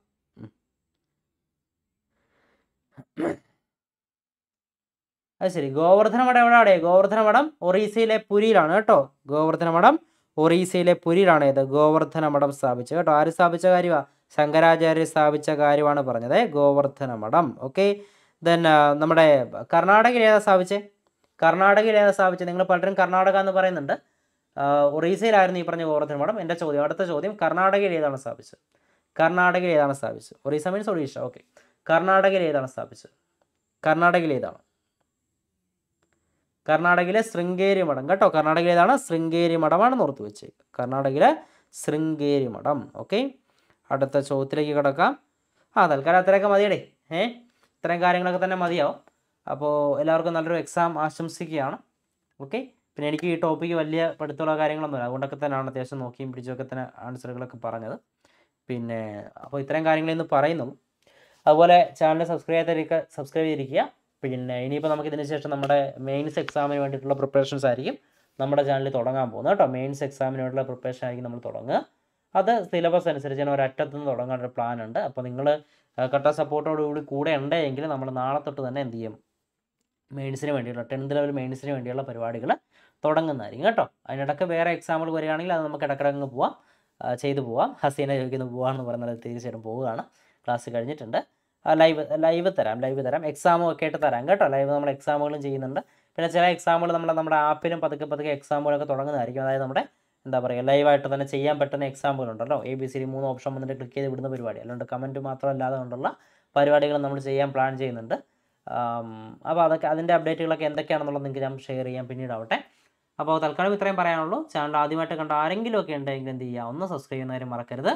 A: അത് ശരി ഗോവർദ്ധന മഠം എവിടെ അവിടെ ഗോവർദ്ധന മഠം ഒറീസയിലെ പുരിയിലാണ് കേട്ടോ ഗോവർദ്ധന മഠം ഒറീസയിലെ പുരിയിലാണ് ഏത് ഗോവർദ്ധന മഠം സ്ഥാപിച്ചത് കേട്ടോ ആര് സ്ഥാപിച്ച കാര്യമാണ് ശങ്കരാചാര്യർ സ്ഥാപിച്ച കാര്യമാണ് പറഞ്ഞത് ഗോവർദ്ധന മഠം ഓക്കെ ദെൻ നമ്മുടെ കർണാടകയിൽ ഏതാ സ്ഥാപിച്ചത് കർണാടകയിൽ ഏതാ സ്ഥാപിച്ചത് നിങ്ങൾ പലരും കർണാടക എന്ന് പറയുന്നുണ്ട് ഒറീസയിലായിരുന്നു ഈ പറഞ്ഞ ഗോവർദ്ധൻ മഠം എൻ്റെ ചോദ്യം അടുത്ത ചോദ്യം കർണാടകയിൽ ഏതാണ് സ്ഥാപിച്ചത് കർണാടകയിൽ ഏതാണ് സ്ഥാപിച്ചത് ഒറീസ മീൻസ് ഒഡീഷ ഓക്കെ കർണാടകയിൽ ഏതാണ് സ്ഥാപിച്ചത് കർണാടകയിൽ ഏതാണ് കർണാടകയിലെ ശൃംഗേരി മഠം കേട്ടോ കർണാടകയിൽ ഏതാണ് ശൃംഗേരി മഠമാണ് നോർത്ത് വെച്ച് കർണാടകയിലെ ശൃംഗേരി മഠം ഓക്കെ അടുത്ത ചോദ്യത്തിലേക്ക് കിടക്കാം ആ തൽക്കാലം അത്രയൊക്കെ മതിയടേ ഏ ഇത്രയും കാര്യങ്ങളൊക്കെ തന്നെ മതിയാവും അപ്പോൾ എല്ലാവർക്കും നല്ലൊരു എക്സാം ആശംസിക്കുകയാണ് ഓക്കെ പിന്നെ എനിക്ക് ഈ ടോപ്പിക്ക് വലിയ പഠിത്തമുള്ള കാര്യങ്ങളൊന്നുമില്ല അതുകൊണ്ടൊക്കെ തന്നെയാണ് അത്യാവശ്യം നോക്കിയും പിടിച്ചൊക്കെ തന്നെ ആൻസറുകളൊക്കെ പറഞ്ഞത് പിന്നെ അപ്പോൾ ഇത്രയും കാര്യങ്ങളിൽ പറയുന്നു അതുപോലെ ചാനൽ സബ്സ്ക്രൈബ് ചെയ്തിരിക്കുക സബ്സ്ക്രൈബ് ചെയ്തിരിക്കുക പിന്നെ ഇനിയിപ്പോൾ നമുക്ക് ഇതിന് ശേഷം നമ്മുടെ മെയിൻസ് എക്സാമിന് വേണ്ടിയിട്ടുള്ള പ്രിപ്പറേഷൻസ് ആയിരിക്കും നമ്മുടെ ചാനലിൽ തുടങ്ങാൻ പോകുന്നത് കേട്ടോ മെയിൻസ് എക്സാമിന് വേണ്ടിയുള്ള പ്രിപ്പറേഷൻ ആയിരിക്കും നമ്മൾ തുടങ്ങുക അത് സിലബസ് അനുസരിച്ച് തന്നെ ഒരറ്റത്ത് നിന്ന് തുടങ്ങാൻ ഒരു പ്ലാൻ ഉണ്ട് അപ്പോൾ നിങ്ങൾ കട്ട സപ്പോർട്ടോടുകൂടി കൂടെ ഉണ്ടെങ്കിൽ നമ്മൾ നാളെ തൊട്ട് തന്നെ എന്ത് ചെയ്യും മെയിൻസിന് വേണ്ടിയുള്ള ടെൻത്ത് ലെവൽ മെയിൻസിന് വേണ്ടിയുള്ള പരിപാടികൾ തുടങ്ങുന്നതായിരിക്കും കേട്ടോ അതിനിടയ്ക്ക് വേറെ എക്സാമ്പിൾ വരികയാണെങ്കിൽ അത് നമുക്ക് ഇടക്കിടങ്ങ് പോവാം ചെയ്തു പോവാം ഹസീന ചോദിക്കുന്നു പോവാമെന്ന് പറഞ്ഞാൽ തീർച്ചയായിട്ടും പോവുകയാണ് ക്ലാസ് കഴിഞ്ഞിട്ടുണ്ട് ലൈവ് ലൈവ് തരാം ലൈവ് തരാം എക്സാമും ഒക്കെ ആയിട്ട് തരാം കേട്ടോ ലൈവ് നമ്മൾ എക്സാമുകളും ചെയ്യുന്നുണ്ട് പിന്നെ ചില എക്സാമുകൾ നമ്മൾ നമ്മുടെ ആപ്പിലും പതുക്കെ പതുക്കെ എക്സാമുകളൊക്കെ തുടങ്ങുന്നതായിരിക്കും അതായത് നമ്മുടെ എന്താ പറയുക ലൈവായിട്ട് തന്നെ ചെയ്യാൻ പറ്റുന്ന എക്സാമ്പിളുണ്ടല്ലോ എ ബി സി മൂന്ന് ഓപ്ഷൻ വന്നിട്ട് ക്ലിക്ക് ചെയ്ത് വിടുന്ന പരിപാടി അല്ലാണ്ട് കമൻറ്റ് മാത്രമല്ലാതെ കൊണ്ടുള്ള പരിപാടികൾ നമ്മൾ ചെയ്യാൻ പ്ലാൻ ചെയ്യുന്നുണ്ട് അപ്പോൾ അതൊക്കെ അതിൻ്റെ അപ്ഡേറ്റുകളൊക്കെ എന്തൊക്കെയാണെന്നുള്ളത് നിങ്ങൾക്ക് ഞാൻ ഷെയർ ചെയ്യാം പിന്നീട് ആവട്ടെ അപ്പോൾ തൽക്കാലം ഇത്രയും പറയാനുള്ളൂ ചാനൽ ആദ്യമായിട്ട് കണ്ട ആരെങ്കിലും ഒക്കെ ഉണ്ടെങ്കിൽ എന്ത് ചെയ്യുക ഒന്ന് സബ്സ്ക്രൈബ് ചെയ്യുന്നവരും മറക്കരുത്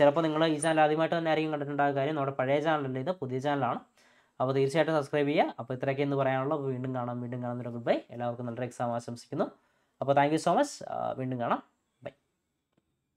A: ചിലപ്പോൾ നിങ്ങൾ ഈ ചാനൽ ആദ്യമായിട്ട് തന്നെ ആയിരിക്കും കണ്ടിട്ടുണ്ടാകുന്ന കാര്യം നമ്മുടെ പഴയ ചാനലല്ല ഇത് പുതിയ ചാനലാണ് അപ്പോൾ തീർച്ചയായിട്ടും സബ്സ്ക്രൈബ് ചെയ്യുക അപ്പോൾ ഇത്രയൊക്കെ എന്ന് പറയാനുള്ളൂ അപ്പോൾ വീണ്ടും കാണാം വീണ്ടും കാണാം ഗുഡ് ബൈ എല്ലാവർക്കും നല്ലൊരു എക്സാം ആശംസിക്കുന്നു അപ്പോൾ താങ്ക് സോ മച്ച് വീണ്ടും കാണാം